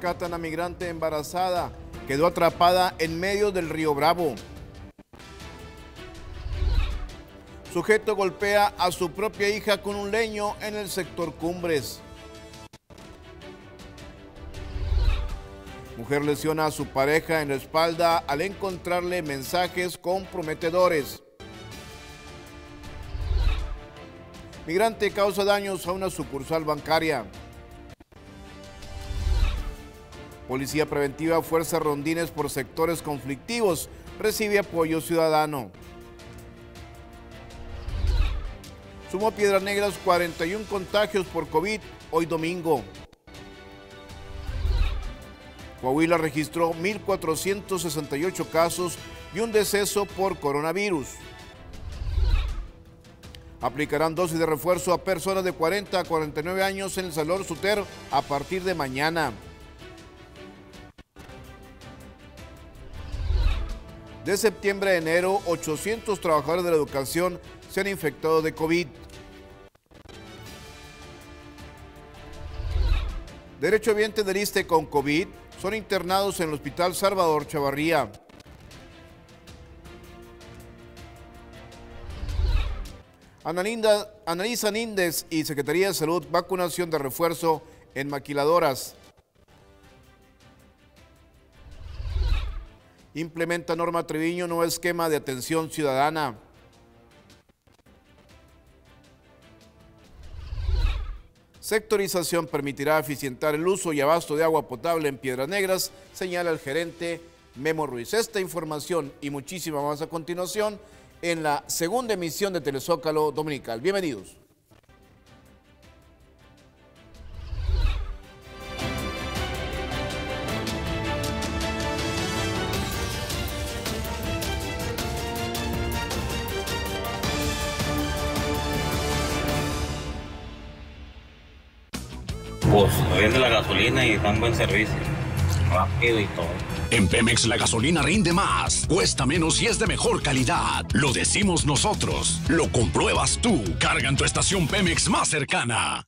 catana migrante embarazada. Quedó atrapada en medio del río Bravo. Sujeto golpea a su propia hija con un leño en el sector Cumbres. Mujer lesiona a su pareja en la espalda al encontrarle mensajes comprometedores. Migrante causa daños a una sucursal bancaria. Policía Preventiva Fuerza Rondines por sectores conflictivos recibe apoyo ciudadano. Sumó Piedras Negras 41 contagios por COVID hoy domingo. Coahuila registró 1.468 casos y un deceso por coronavirus. Aplicarán dosis de refuerzo a personas de 40 a 49 años en el Salón Suter a partir de mañana. de septiembre a enero, 800 trabajadores de la educación se han infectado de COVID. Derechohabientes del ISTE con COVID son internados en el Hospital Salvador Chavarría. Analinda, analizan INDES y Secretaría de Salud vacunación de refuerzo en maquiladoras. Implementa Norma Treviño nuevo esquema de atención ciudadana. Sectorización permitirá eficientar el uso y abasto de agua potable en Piedras Negras, señala el gerente Memo Ruiz. Esta información y muchísima más a continuación en la segunda emisión de Telezócalo Dominical. Bienvenidos. rinde la gasolina y dan buen servicio. Rápido y todo. En Pemex la gasolina rinde más, cuesta menos y es de mejor calidad. Lo decimos nosotros, lo compruebas tú. Carga en tu estación Pemex más cercana.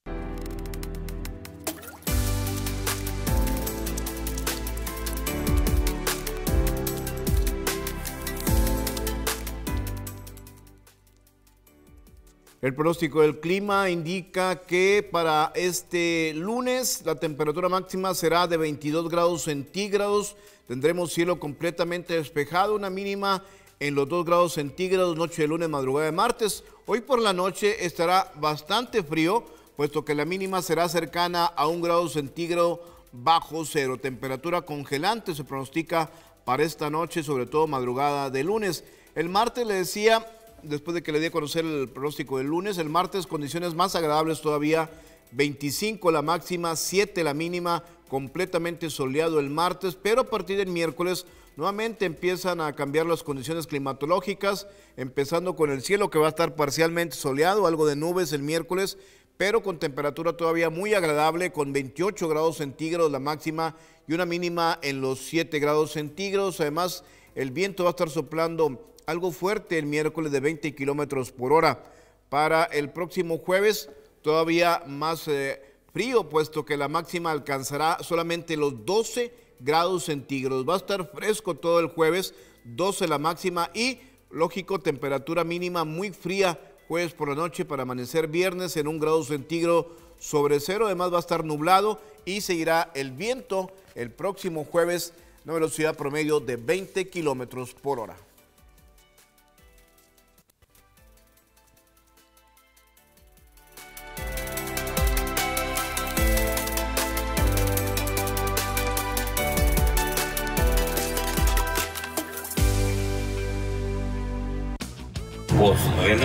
El pronóstico del clima indica que para este lunes la temperatura máxima será de 22 grados centígrados. Tendremos cielo completamente despejado, una mínima en los 2 grados centígrados, noche de lunes, madrugada de martes. Hoy por la noche estará bastante frío, puesto que la mínima será cercana a 1 grado centígrado bajo cero. Temperatura congelante se pronostica para esta noche, sobre todo madrugada de lunes. El martes, le decía, después de que le di a conocer el pronóstico del lunes. El martes condiciones más agradables todavía, 25 la máxima, 7 la mínima, completamente soleado el martes, pero a partir del miércoles nuevamente empiezan a cambiar las condiciones climatológicas, empezando con el cielo que va a estar parcialmente soleado, algo de nubes el miércoles, pero con temperatura todavía muy agradable, con 28 grados centígrados la máxima y una mínima en los 7 grados centígrados. Además, el viento va a estar soplando algo fuerte el miércoles de 20 kilómetros por hora. Para el próximo jueves, todavía más eh, frío, puesto que la máxima alcanzará solamente los 12 grados centígrados. Va a estar fresco todo el jueves, 12 la máxima y, lógico, temperatura mínima muy fría jueves por la noche para amanecer viernes en un grado centígrado sobre cero. Además va a estar nublado y seguirá el viento el próximo jueves, una velocidad promedio de 20 kilómetros por hora.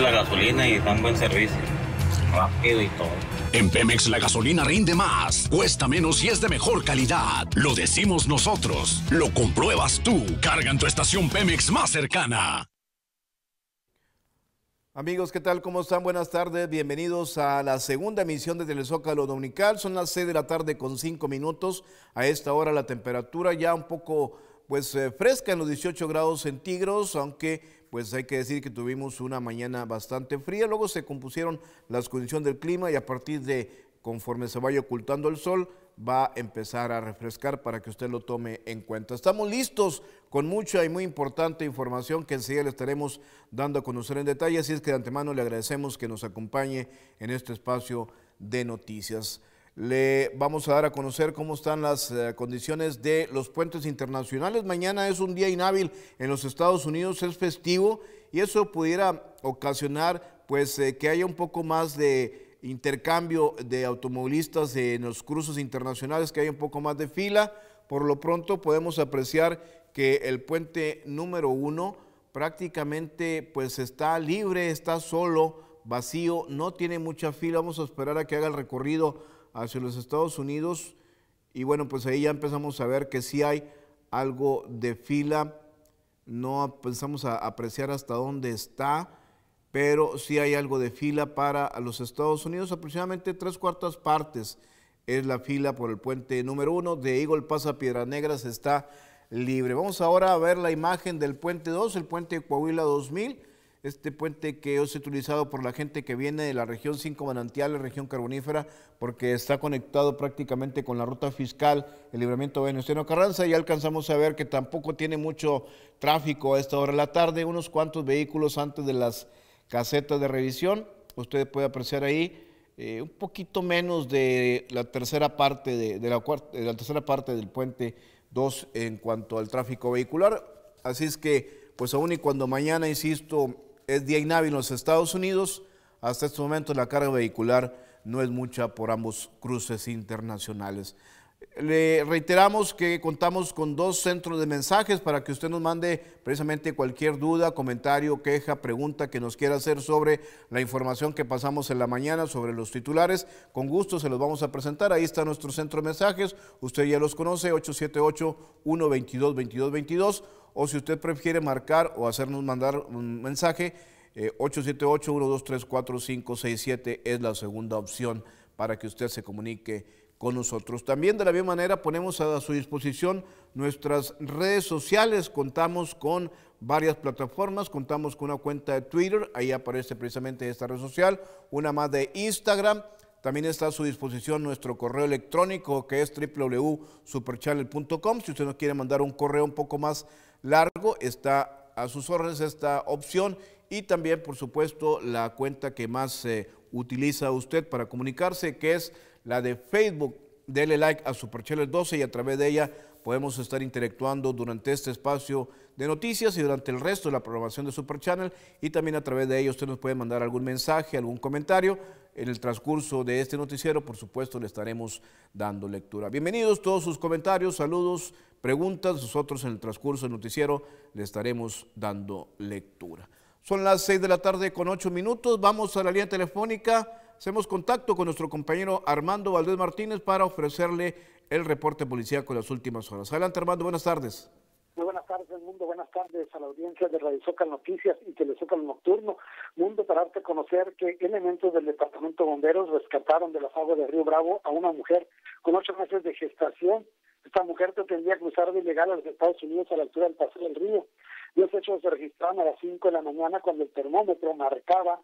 la gasolina y dan buen servicio. Rápido y todo. En Pemex la gasolina rinde más, cuesta menos y es de mejor calidad. Lo decimos nosotros, lo compruebas tú. Carga en tu estación Pemex más cercana. Amigos, ¿qué tal? ¿Cómo están? Buenas tardes. Bienvenidos a la segunda emisión de Telezócalo Dominical. Son las 6 de la tarde con 5 minutos. A esta hora la temperatura ya un poco pues eh, fresca en los 18 grados centígrados, aunque pues hay que decir que tuvimos una mañana bastante fría, luego se compusieron las condiciones del clima y a partir de conforme se vaya ocultando el sol, va a empezar a refrescar para que usted lo tome en cuenta. Estamos listos con mucha y muy importante información que enseguida le estaremos dando a conocer en detalle, así es que de antemano le agradecemos que nos acompañe en este espacio de noticias. Le vamos a dar a conocer cómo están las eh, condiciones de los puentes internacionales. Mañana es un día inhábil en los Estados Unidos, es festivo y eso pudiera ocasionar pues eh, que haya un poco más de intercambio de automovilistas en los cruces internacionales, que haya un poco más de fila. Por lo pronto podemos apreciar que el puente número uno prácticamente pues está libre, está solo, vacío, no tiene mucha fila. Vamos a esperar a que haga el recorrido hacia los Estados Unidos. Y bueno, pues ahí ya empezamos a ver que sí hay algo de fila, no empezamos a apreciar hasta dónde está, pero sí hay algo de fila para los Estados Unidos, aproximadamente tres cuartas partes es la fila por el puente número uno de Eagle Pass a Piedra Negra, está libre. Vamos ahora a ver la imagen del puente 2, el puente Coahuila 2000, este puente que es utilizado por la gente que viene de la región 5 Manantiales, región carbonífera, porque está conectado prácticamente con la ruta fiscal, el libramiento Venustiano Carranza, y alcanzamos a ver que tampoco tiene mucho tráfico a esta hora de la tarde, unos cuantos vehículos antes de las casetas de revisión, usted puede apreciar ahí. Eh, un poquito menos de la tercera parte de, de, la, de la tercera parte del puente 2 en cuanto al tráfico vehicular. Así es que, pues aún y cuando mañana, insisto, es día en los Estados Unidos. Hasta este momento la carga vehicular no es mucha por ambos cruces internacionales. Le reiteramos que contamos con dos centros de mensajes para que usted nos mande precisamente cualquier duda, comentario, queja, pregunta que nos quiera hacer sobre la información que pasamos en la mañana, sobre los titulares. Con gusto se los vamos a presentar. Ahí está nuestro centro de mensajes. Usted ya los conoce, 878-122-2222. O si usted prefiere marcar o hacernos mandar un mensaje, 878 eh, 878-1234567 es la segunda opción para que usted se comunique con nosotros. También de la misma manera ponemos a su disposición nuestras redes sociales, contamos con varias plataformas, contamos con una cuenta de Twitter, ahí aparece precisamente esta red social, una más de Instagram. También está a su disposición nuestro correo electrónico que es www.superchannel.com. Si usted nos quiere mandar un correo un poco más largo, está a sus órdenes esta opción y también, por supuesto, la cuenta que más se eh, utiliza usted para comunicarse, que es la de Facebook. Dele like a Superchannel 12 y a través de ella podemos estar interactuando durante este espacio de noticias y durante el resto de la programación de Super Channel y también a través de ella usted nos puede mandar algún mensaje, algún comentario. En el transcurso de este noticiero, por supuesto, le estaremos dando lectura. Bienvenidos todos sus comentarios, saludos, preguntas. Nosotros en el transcurso del noticiero le estaremos dando lectura. Son las 6 de la tarde con 8 minutos. Vamos a la línea telefónica hacemos contacto con nuestro compañero Armando Valdés Martínez para ofrecerle el reporte policial con las últimas horas. Adelante Armando, buenas tardes. Muy buenas tardes, Mundo. Buenas tardes a la audiencia de Radio Zócalo Noticias y Telezócalo Nocturno. Mundo, para darte a conocer que elementos del Departamento Bomberos rescataron de las aguas de Río Bravo a una mujer con ocho meses de gestación. Esta mujer que cruzar de ilegal a los Estados Unidos a la altura del Paso del Río. Los hechos se registraron a las cinco de la mañana cuando el termómetro marcaba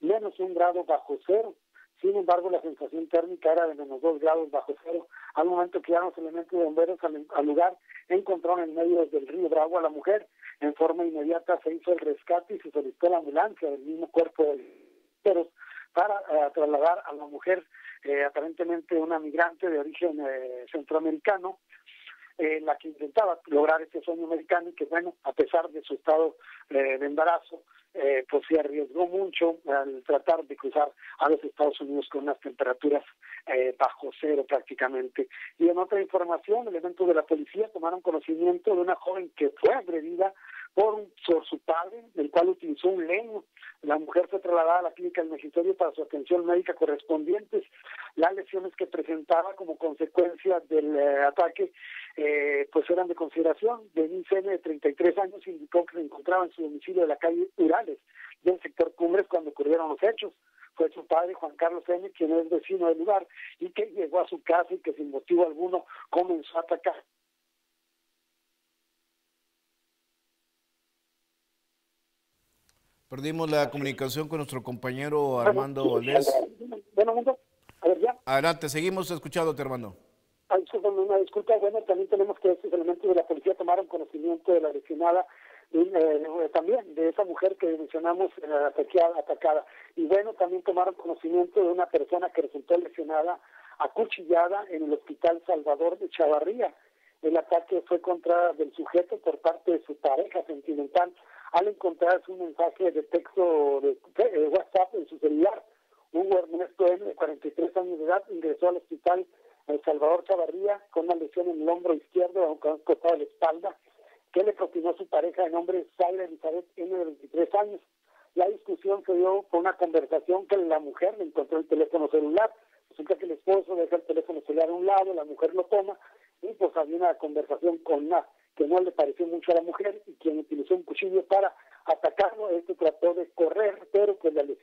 menos un grado bajo cero. Sin embargo, la sensación térmica era de menos dos grados bajo cero. Al momento que llegaron los elementos bomberos al, lugar, encontraron en medio del río Bravo a la mujer. En forma inmediata se hizo el rescate y se solicitó la ambulancia del mismo cuerpo de bomberos para eh, trasladar a la mujer, eh, aparentemente una migrante de origen eh, centroamericano, eh, la que intentaba lograr este sueño americano y que, bueno, a pesar de su estado eh, de embarazo, eh, pues se arriesgó mucho al tratar de cruzar a los Estados Unidos con unas temperaturas bajo cero prácticamente. Y en otra información, elementos de la policía tomaron conocimiento de una joven que fue agredida por, su padre, el cual utilizó un lengua. La mujer fue trasladada a la clínica del Magisterio para su atención médica correspondiente. Las lesiones que presentaba como consecuencia del eh, ataque eh, pues eran de consideración. un N., de 33 años, indicó que se encontraba en su domicilio de la calle Urales, del sector Cumbres, cuando ocurrieron los hechos fue su padre Juan Carlos N., quien es vecino del lugar, y que llegó a su casa y que sin motivo alguno comenzó a atacar Perdimos la comunicación con nuestro compañero Armando Valdés. Bueno, Adelante, seguimos escuchándote, Armando. una disculpa. Bueno, también tenemos que estos elementos de la policía tomaron conocimiento de la lesionada eh, también de esa mujer que mencionamos la eh, atacada, atacada. Y bueno, también tomaron conocimiento de una persona que resultó lesionada, acuchillada en el hospital Salvador de Chavarría. El ataque fue contra del sujeto por parte de su pareja sentimental al encontrar un mensaje de texto de, WhatsApp en su celular. Hugo Ernesto M., de 43 años de edad, ingresó al hospital El Salvador Chavarría con una lesión en el hombro izquierdo, aunque un costado la espalda, que le propinó su pareja de nombre Sara Elizabeth M de 23 años. La discusión se dio por una conversación que la mujer le encontró el teléfono celular. Resulta que el esposo deja el teléfono celular a un lado, la mujer lo toma y pues había una conversación con la que pues no le pareció mucho a la mujer y quien utilizó un cuchillo para atacarlo, este trató de correr, pero que pues le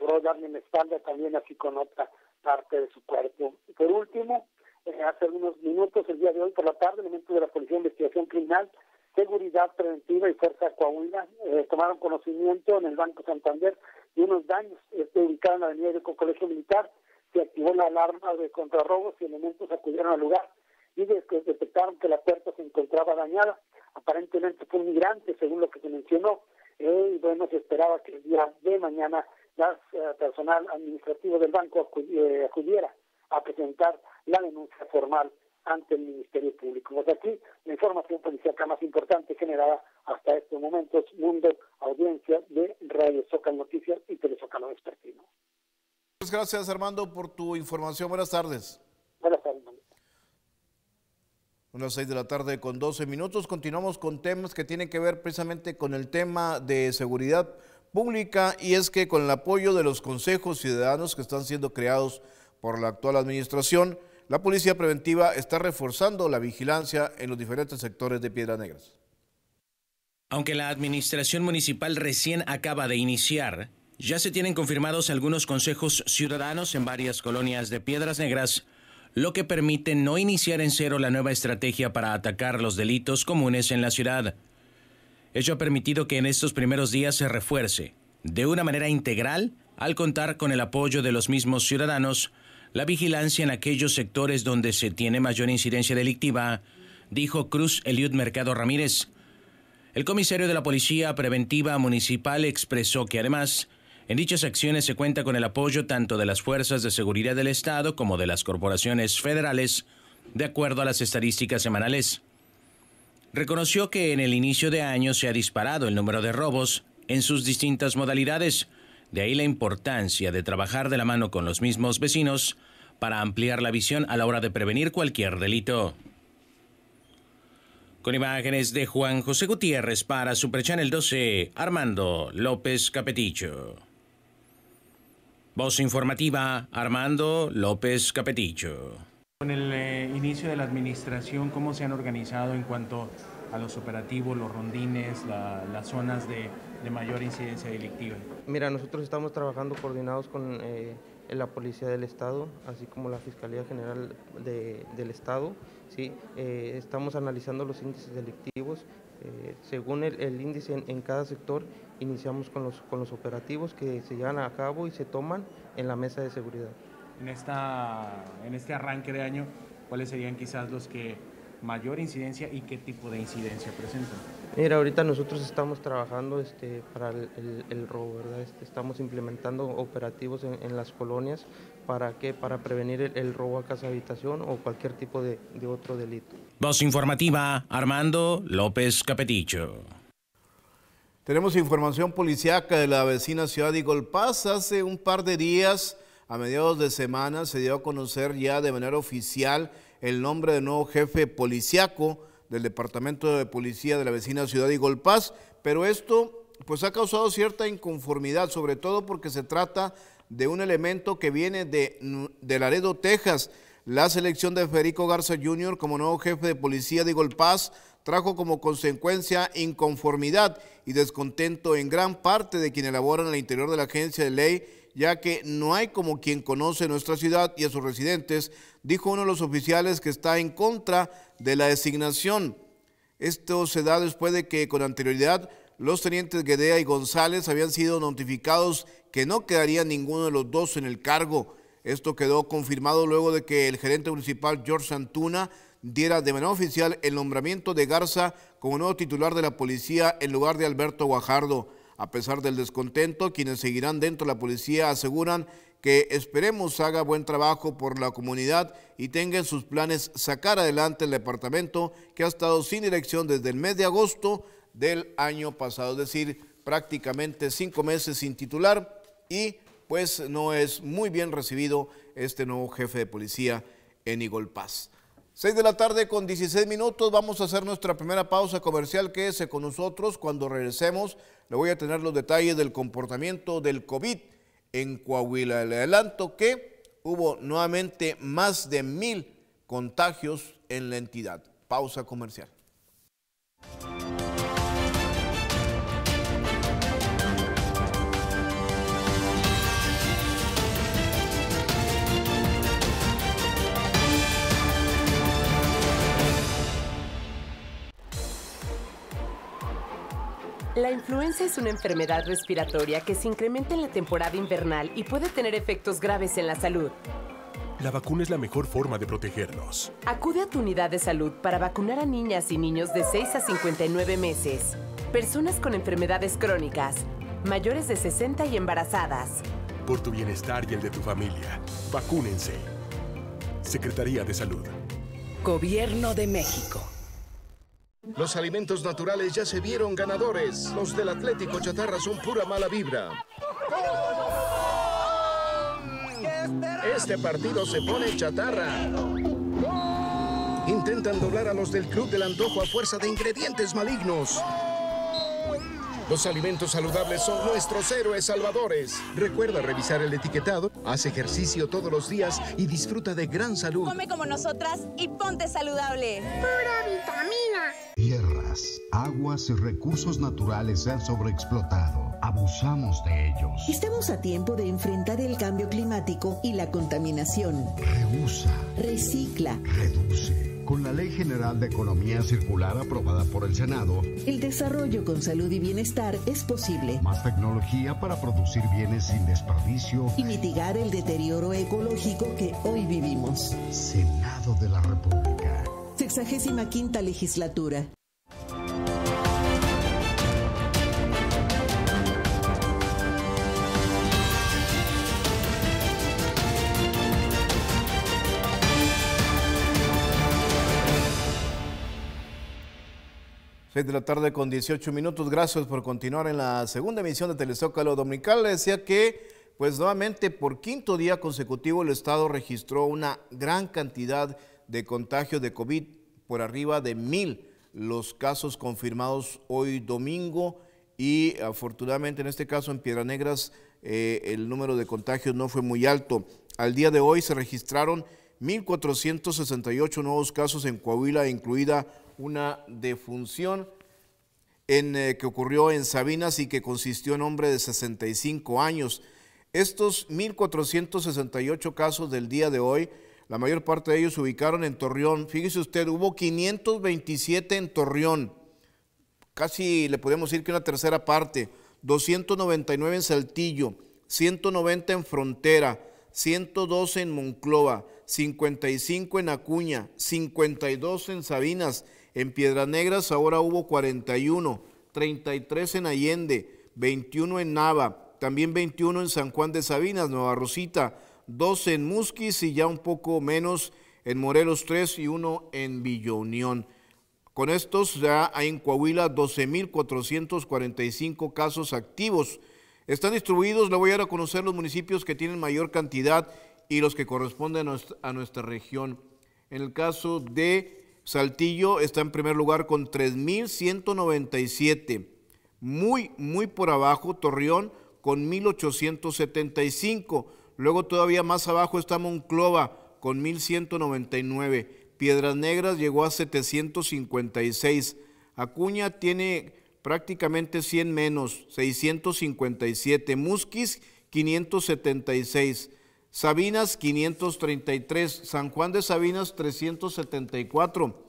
logró darle la espalda también así con otra parte de su cuerpo. por último, eh, hace algunos minutos, el día de hoy por la tarde, elementos de la Policía de Investigación Criminal, Seguridad Preventiva y Fuerza Coahuila eh, tomaron conocimiento en el Banco Santander de unos daños este, ubicado en la avenida de Colegio Militar. Se activó la alarma de contrarrobos y elementos acudieron al lugar y detectaron que la puerta se encontraba dañada. Aparentemente fue un migrante, según lo que se mencionó. Eh, y bueno, se esperaba que el día de mañana el eh, personal administrativo del banco eh, acudiera a presentar la denuncia formal ante el Ministerio Público. Desde pues aquí, la información policial más importante generada hasta este estos es mundo, audiencia de Radio Soca Noticias y Telezócalo Despertino. Muchas pues gracias, Armando, por tu información. Buenas tardes las 6 de la tarde con 12 minutos. Continuamos con temas que tienen que ver precisamente con el tema de seguridad pública y es que con el apoyo de los consejos ciudadanos que están siendo creados por la actual administración, la policía preventiva está reforzando la vigilancia en los diferentes sectores de Piedras Negras. Aunque la administración municipal recién acaba de iniciar, ya se tienen confirmados algunos consejos ciudadanos en varias colonias de Piedras Negras lo que permite no iniciar en cero la nueva estrategia para atacar los delitos comunes en la ciudad. Ello ha permitido que en estos primeros días se refuerce, de una manera integral, al contar con el apoyo de los mismos ciudadanos, la vigilancia en aquellos sectores donde se tiene mayor incidencia delictiva, dijo Cruz Eliud Mercado Ramírez. El comisario de la Policía Preventiva Municipal expresó que además en dichas acciones se cuenta con el apoyo tanto de las fuerzas de seguridad del Estado como de las corporaciones federales, de acuerdo a las estadísticas semanales. Reconoció que en el inicio de año se ha disparado el número de robos en sus distintas modalidades, de ahí la importancia de trabajar de la mano con los mismos vecinos para ampliar la visión a la hora de prevenir cualquier delito. Con imágenes de Juan José Gutiérrez para Channel 12, Armando López Capeticho. Voz informativa, Armando López Capeticho. Con el eh, inicio de la administración, ¿cómo se han organizado en cuanto a los operativos, los rondines, las zonas de, mayor incidencia delictiva? Mira, nosotros estamos trabajando coordinados con eh, la Policía del Estado, así como la Fiscalía General del Estado. ¿sí? Eh, estamos analizando los índices delictivos, eh, según el, índice en, cada sector, iniciamos con los, con los operativos que se llevan a cabo y se toman en la mesa de seguridad. En, esta, en este arranque de año, ¿cuáles serían quizás los que mayor incidencia y qué tipo de incidencia presentan? Mira, ahorita nosotros estamos trabajando este, para el, robo, ¿verdad? Este, estamos implementando operativos en las colonias ¿Para qué? Para prevenir el, robo a casa habitación o cualquier tipo de, otro delito. Voz informativa, Armando López Capeticho. Tenemos información policíaca de la vecina ciudad de Golpaz. Hace un par de días, a mediados de semana, se dio a conocer ya de manera oficial el nombre del nuevo jefe policíaco del Departamento de Policía de la vecina ciudad de Golpaz, pero esto pues ha causado cierta inconformidad, sobre todo porque se trata de un elemento que viene de, de Laredo, Texas. La selección de Federico Garza Jr. como nuevo jefe de policía de Golpaz trajo como consecuencia inconformidad y descontento en gran parte de quien elaboran en el interior de la agencia de ley, ya que no hay como quien conoce nuestra ciudad y a sus residentes, dijo uno de los oficiales que está en contra de la designación. Esto se da después de que con anterioridad los tenientes Guedea y González habían sido notificados que no quedaría ninguno de los dos en el cargo. Esto quedó confirmado luego de que el gerente municipal George Antuna diera de manera oficial el nombramiento de Garza como nuevo titular de la policía en lugar de Alberto Guajardo. A pesar del descontento, quienes seguirán dentro de la policía aseguran que esperemos haga buen trabajo por la comunidad y tenga sus planes sacar adelante el departamento que ha estado sin dirección desde el mes de agosto del año pasado, es decir, prácticamente cinco meses sin titular y pues no es muy bien recibido este nuevo jefe de policía en Paz. Seis de la tarde con 16 minutos, vamos a hacer nuestra primera pausa comercial, que es con nosotros, cuando regresemos le voy a tener los detalles del comportamiento del COVID en Coahuila. Le adelanto que hubo nuevamente más de mil contagios en la entidad. Pausa comercial. La influenza es una enfermedad respiratoria que se incrementa en la temporada invernal y puede tener efectos graves en la salud. La vacuna es la mejor forma de protegernos. Acude a tu unidad de salud para vacunar a niñas y niños de 6 a 59 meses, personas con enfermedades crónicas, mayores de 60 y embarazadas. Por tu bienestar y el de tu familia, vacúnense. Secretaría de Salud. Gobierno de México. Los alimentos naturales ya se vieron ganadores. Los del Atlético Chatarra son pura mala vibra. Este partido se pone chatarra. Intentan doblar a los del Club del Antojo a fuerza de ingredientes malignos. Los alimentos saludables son nuestros héroes salvadores. Recuerda revisar el etiquetado, haz ejercicio todos los días y disfruta de gran salud. Come como nosotras y ponte saludable. Pura vitamina aguas y recursos naturales se han sobreexplotado. Abusamos de ellos. Estamos a tiempo de enfrentar el cambio climático y la contaminación. Reusa. Recicla. Reduce con la Ley General de Economía Circular aprobada por el Senado, el desarrollo con salud y bienestar es posible. Más tecnología para producir bienes sin desperdicio y mitigar el deterioro ecológico que hoy vivimos. Senado de la República. Sexagésima quinta legislatura. de la tarde con 18 minutos. Gracias por continuar en la segunda emisión de Telezócalo Dominical. Le decía que, pues nuevamente, por quinto día consecutivo, el Estado registró una gran cantidad de contagios de COVID, por arriba de mil los casos confirmados hoy domingo. Y afortunadamente, en este caso, en Piedra Negras, eh, el número de contagios no fue muy alto. Al día de hoy se registraron 1.468 nuevos casos en Coahuila, incluida una defunción en, eh, que ocurrió en Sabinas y que consistió en hombre de 65 años. Estos 1.468 casos del día de hoy, la mayor parte de ellos se ubicaron en Torreón. Fíjese usted, hubo 527 en Torreón, casi le podemos decir que una tercera parte, 299 en Saltillo, 190 en Frontera, 112 en Monclova, 55 en Acuña, 52 en Sabinas, en Piedras Negras ahora hubo 41, 33 en Allende, 21 en Nava, también 21 en San Juan de Sabinas, Nueva Rosita, 12 en Musquis y ya un poco menos en Morelos 3 y 1 en Villa Unión. Con estos ya hay en Coahuila 12.445 casos activos. Están distribuidos, le voy a dar a conocer los municipios que tienen mayor cantidad y los que corresponden a nuestra región. En el caso de Saltillo está en primer lugar con 3.197. Muy, muy por abajo Torreón con 1.875. Luego todavía más abajo está Monclova con 1.199. Piedras Negras llegó a 756. Acuña tiene prácticamente 100 menos, 657. Musquis 576. Sabinas 533, San Juan de Sabinas 374,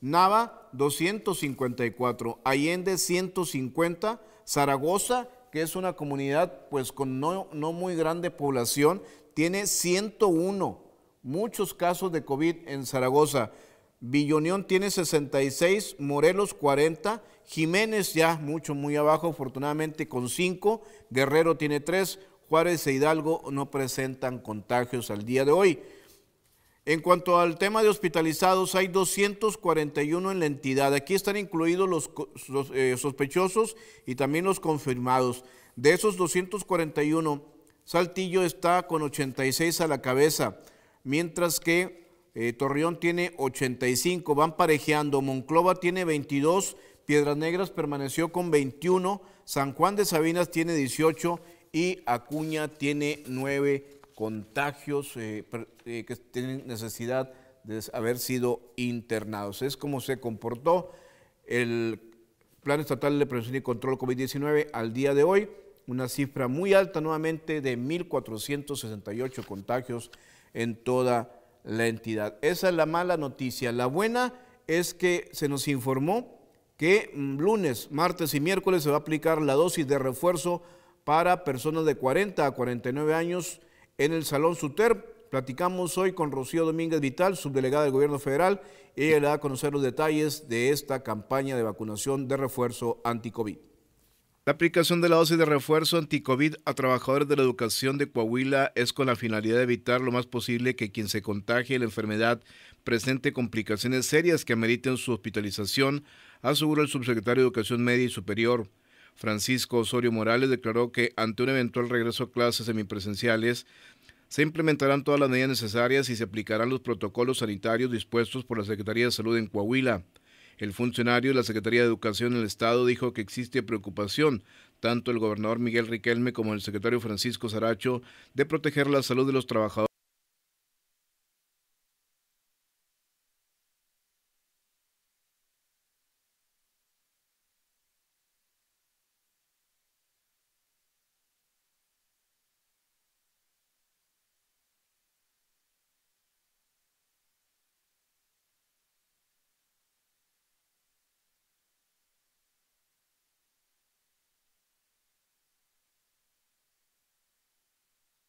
Nava 254, Allende 150, Zaragoza, que es una comunidad pues con no, no muy grande población, tiene 101, muchos casos de COVID en Zaragoza. Villonión tiene 66, Morelos 40, Jiménez ya mucho muy abajo afortunadamente con 5, Guerrero tiene 3, Juárez e Hidalgo no presentan contagios al día de hoy. En cuanto al tema de hospitalizados, hay 241 en la entidad. Aquí están incluidos los eh, sospechosos y también los confirmados. De esos 241, Saltillo está con 86 a la cabeza, mientras que eh, Torreón tiene 85, van parejeando. Monclova tiene 22, Piedras Negras permaneció con 21, San Juan de Sabinas tiene 18 y Acuña tiene nueve contagios eh, eh, que tienen necesidad de haber sido internados. Es como se comportó el Plan Estatal de Prevención y Control COVID-19 al día de hoy, una cifra muy alta nuevamente de 1.468 contagios en toda la entidad. Esa es la mala noticia. La buena es que se nos informó que mm, lunes, martes y miércoles se va a aplicar la dosis de refuerzo para personas de 40 a 49 años en el Salón Suter. Platicamos hoy con Rocío Domínguez Vital, subdelegada del Gobierno Federal. Ella le da a conocer los detalles de esta campaña de vacunación de refuerzo anti-COVID. La aplicación de la dosis de refuerzo Covid a trabajadores de la educación de Coahuila es con la finalidad de evitar lo más posible que quien se contagie la enfermedad presente complicaciones serias que ameriten su hospitalización, aseguró el subsecretario de Educación Media y Superior. Francisco Osorio Morales declaró que ante un eventual regreso a clases semipresenciales, se implementarán todas las medidas necesarias y se aplicarán los protocolos sanitarios dispuestos por la Secretaría de Salud en Coahuila. El funcionario de la Secretaría de Educación del Estado dijo que existe preocupación, tanto el gobernador Miguel Riquelme como el secretario Francisco Saracho, de proteger la salud de los trabajadores.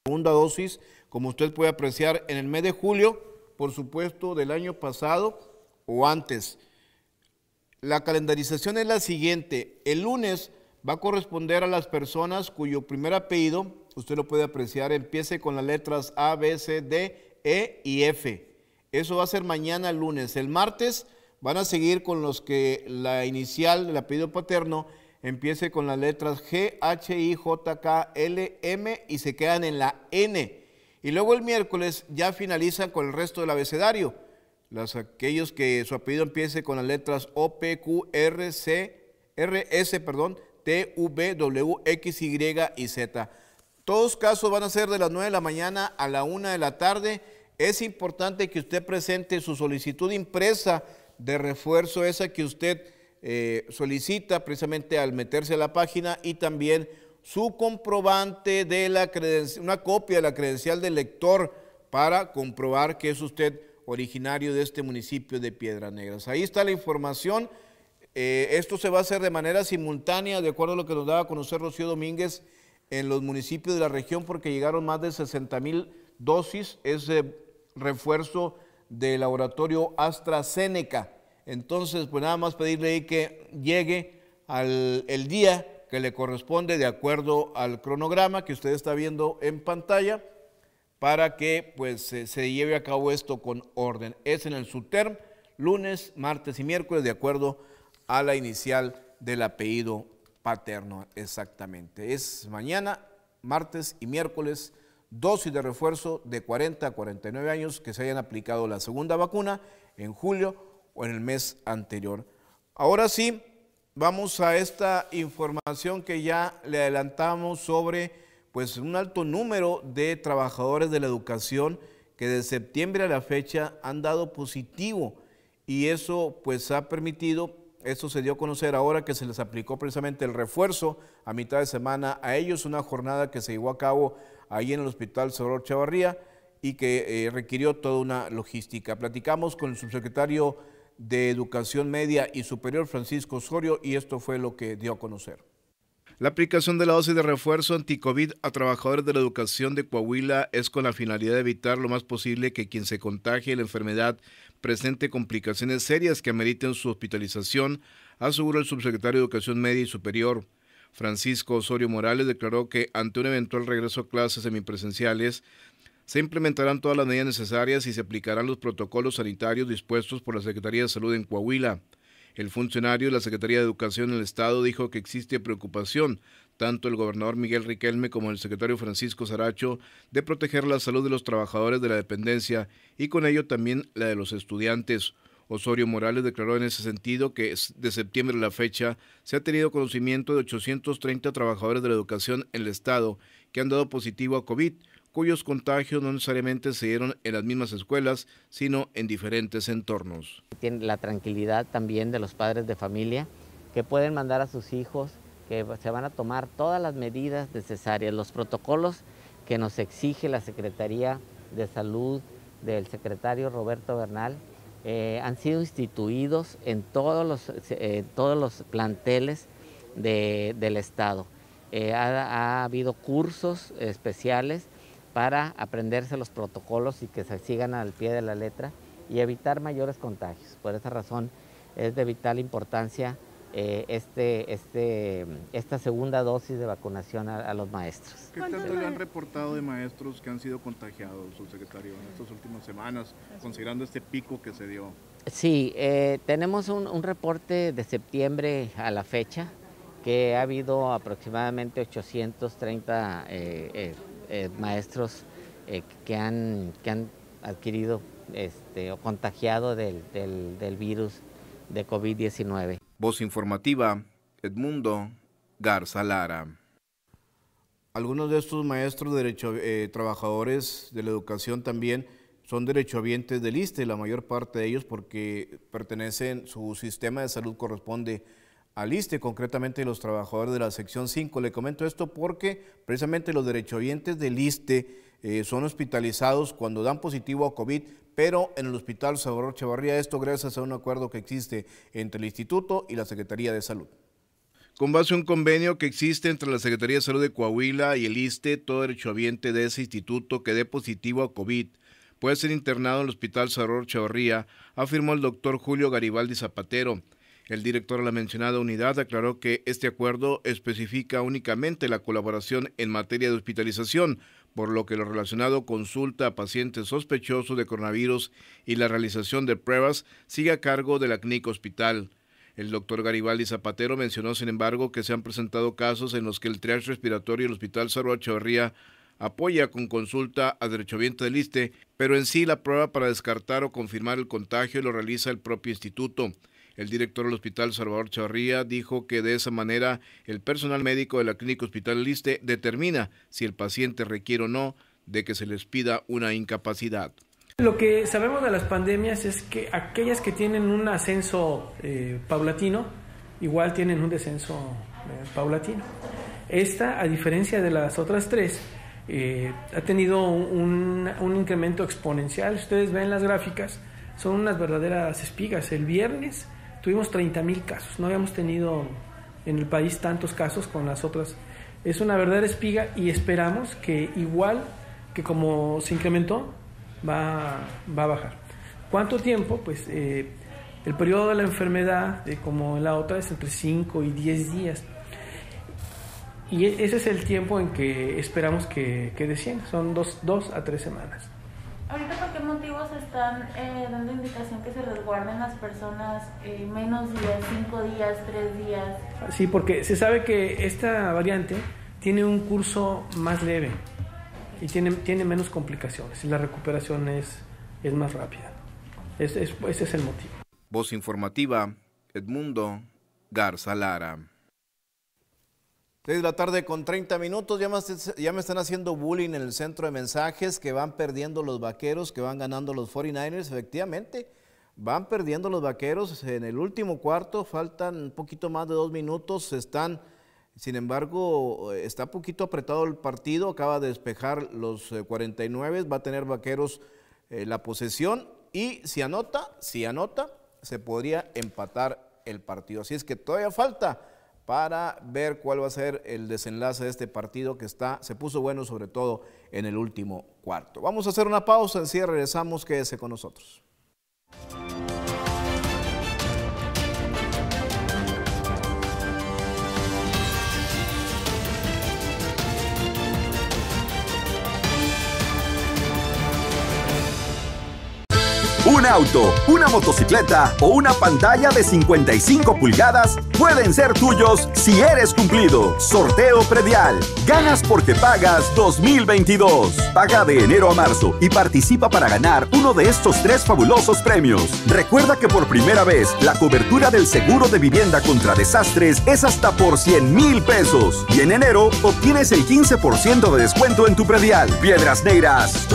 segunda dosis, como usted puede apreciar, en el mes de julio, por supuesto, del año pasado o antes. La calendarización es la siguiente. El lunes va a corresponder a las personas cuyo primer apellido, usted lo puede apreciar, empiece con las letras A, B, C, D, E y F. Eso va a ser mañana lunes. El martes van a seguir con los que la inicial, el apellido paterno, Empiece con las letras G, H, I, J, K, L, M y se quedan en la N. Y luego el miércoles ya finaliza con el resto del abecedario. Las, aquellos que su apellido empiece con las letras O, P, Q, R, C, R, S, perdón, T, V, W, X, Y y Z. Todos casos van a ser de las 9 de la mañana a la 1 de la tarde. Es importante que usted presente su solicitud impresa de refuerzo, esa que usted eh, solicita precisamente al meterse a la página y también su comprobante de la credencial, una copia de la credencial del lector para comprobar que es usted originario de este municipio de Piedras Negras. Ahí está la información. Eh, esto se va a hacer de manera simultánea, de acuerdo a lo que nos daba a conocer Rocío Domínguez, en los municipios de la región, porque llegaron más de 60 mil dosis, ese eh, refuerzo del laboratorio AstraZeneca. Entonces, pues nada más pedirle ahí que llegue al el día que le corresponde de acuerdo al cronograma que usted está viendo en pantalla para que pues se, lleve a cabo esto con orden. Es en el subterm, lunes, martes y miércoles de acuerdo a la inicial del apellido paterno, exactamente. Es mañana, martes y miércoles, dosis de refuerzo de 40 a 49 años que se hayan aplicado la segunda vacuna en julio en el mes anterior. Ahora sí, vamos a esta información que ya le adelantamos sobre pues un alto número de trabajadores de la educación que de septiembre a la fecha han dado positivo y eso pues ha permitido, eso se dio a conocer ahora que se les aplicó precisamente el refuerzo a mitad de semana a ellos, una jornada que se llevó a cabo ahí en el Hospital Soror Chavarría y que eh, requirió toda una logística. Platicamos con el subsecretario de Educación Media y Superior Francisco Osorio y esto fue lo que dio a conocer. La aplicación de la dosis de refuerzo anticovid a trabajadores de la educación de Coahuila es con la finalidad de evitar lo más posible que quien se contagie la enfermedad presente complicaciones serias que ameriten su hospitalización, aseguró el subsecretario de Educación Media y Superior. Francisco Osorio Morales declaró que ante un eventual regreso a clases semipresenciales se implementarán todas las medidas necesarias y se aplicarán los protocolos sanitarios dispuestos por la Secretaría de Salud en Coahuila. El funcionario de la Secretaría de Educación del Estado dijo que existe preocupación, tanto el gobernador Miguel Riquelme como el secretario Francisco Saracho, de proteger la salud de los trabajadores de la dependencia y con ello también la de los estudiantes. Osorio Morales declaró en ese sentido que de septiembre a la fecha se ha tenido conocimiento de 830 trabajadores de la educación en el Estado que han dado positivo a COVID, cuyos contagios no necesariamente se dieron en las mismas escuelas, sino en diferentes entornos. Tiene la tranquilidad también de los padres de familia que pueden mandar a sus hijos, que se van a tomar todas las medidas necesarias, los protocolos que nos exige la Secretaría de Salud del secretario Roberto Bernal, eh, han sido instituidos en todos los, todos los planteles del Estado. Eh, ha, habido cursos especiales para aprenderse los protocolos y que se sigan al pie de la letra y evitar mayores contagios. Por esa razón es de vital importancia eh, este, este, esta segunda dosis de vacunación a, los maestros. ¿Qué tanto le han reportado de maestros que han sido contagiados, secretario, en estas últimas semanas, considerando este pico que se dio? Sí, eh, tenemos un, reporte de septiembre a la fecha, que ha habido aproximadamente 830 eh, eh eh, maestros eh, que, han, que han adquirido este, o contagiado del, virus de COVID-19. Voz informativa, Edmundo Garza Lara. Algunos de estos maestros derecho, eh, trabajadores de la educación también son derechohabientes del ISTE, la mayor parte de ellos porque pertenecen, su sistema de salud corresponde al ISTE, concretamente los trabajadores de la sección 5. Le comento esto porque precisamente los derechohabientes del ISTE eh, son hospitalizados cuando dan positivo a COVID, pero en el Hospital Salvador Chavarría, esto gracias a un acuerdo que existe entre el Instituto y la Secretaría de Salud. Con base a un convenio que existe entre la Secretaría de Salud de Coahuila y el ISTE, todo derechohabiente de ese instituto que dé positivo a COVID puede ser internado en el Hospital Salvador Chavarría, afirmó el doctor Julio Garibaldi Zapatero. El director de la mencionada unidad aclaró que este acuerdo especifica únicamente la colaboración en materia de hospitalización, por lo que lo relacionado consulta a pacientes sospechosos de coronavirus y la realización de pruebas sigue a cargo de la CNIC Hospital. El doctor Garibaldi Zapatero mencionó, sin embargo, que se han presentado casos en los que el triage respiratorio del Hospital Sarua apoya con consulta a Derecho Viento del ISTE, pero en sí la prueba para descartar o confirmar el contagio lo realiza el propio instituto. El director del hospital Salvador Charría dijo que de esa manera el personal médico de la clínica hospital determina si el paciente requiere o no de que se les pida una incapacidad. Lo que sabemos de las pandemias es que aquellas que tienen un ascenso eh, paulatino, igual tienen un descenso eh, paulatino. Esta, a diferencia de las otras tres, eh, ha tenido un, un, incremento exponencial. Ustedes ven las gráficas, son unas verdaderas espigas. El viernes tuvimos 30.000 casos. No habíamos tenido en el país tantos casos con las otras. Es una verdadera espiga y esperamos que igual que como se incrementó, va, va a bajar. ¿Cuánto tiempo? Pues eh, el periodo de la enfermedad, como la otra, es entre 5 y 10 días. Y ese es el tiempo en que esperamos que, que Son 2 dos, dos a 3 semanas. ¿Ahorita por qué motivos están eh, dando indicación que se resguarden las personas eh, menos días, cinco días, tres días? Sí, porque se sabe que esta variante tiene un curso más leve y tiene, tiene menos complicaciones y la recuperación es, es más rápida. ese es el motivo. Voz informativa, Edmundo Garza Lara. 6 de la tarde con 30 minutos, ya, me están haciendo bullying en el centro de mensajes, que van perdiendo los vaqueros, que van ganando los 49ers, efectivamente, van perdiendo los vaqueros en el último cuarto, faltan un poquito más de dos minutos, están, sin embargo, está poquito apretado el partido, acaba de despejar los 49, eh, va a tener vaqueros eh, la posesión y si anota, si anota, se podría empatar el partido, así es que todavía falta para ver cuál va a ser el desenlace de este partido que está, se puso bueno sobre todo en el último cuarto. Vamos a hacer una pausa, en cierre regresamos, quédese con nosotros. Un auto, una motocicleta o una pantalla de 55 pulgadas pueden ser tuyos si eres cumplido. Sorteo predial. Ganas porque pagas 2022. Paga de enero a marzo y participa para ganar uno de estos tres fabulosos premios. Recuerda que por primera vez la cobertura del seguro de vivienda contra desastres es hasta por 100 mil pesos. Y en enero obtienes el 15% de descuento en tu predial. Piedras Negras.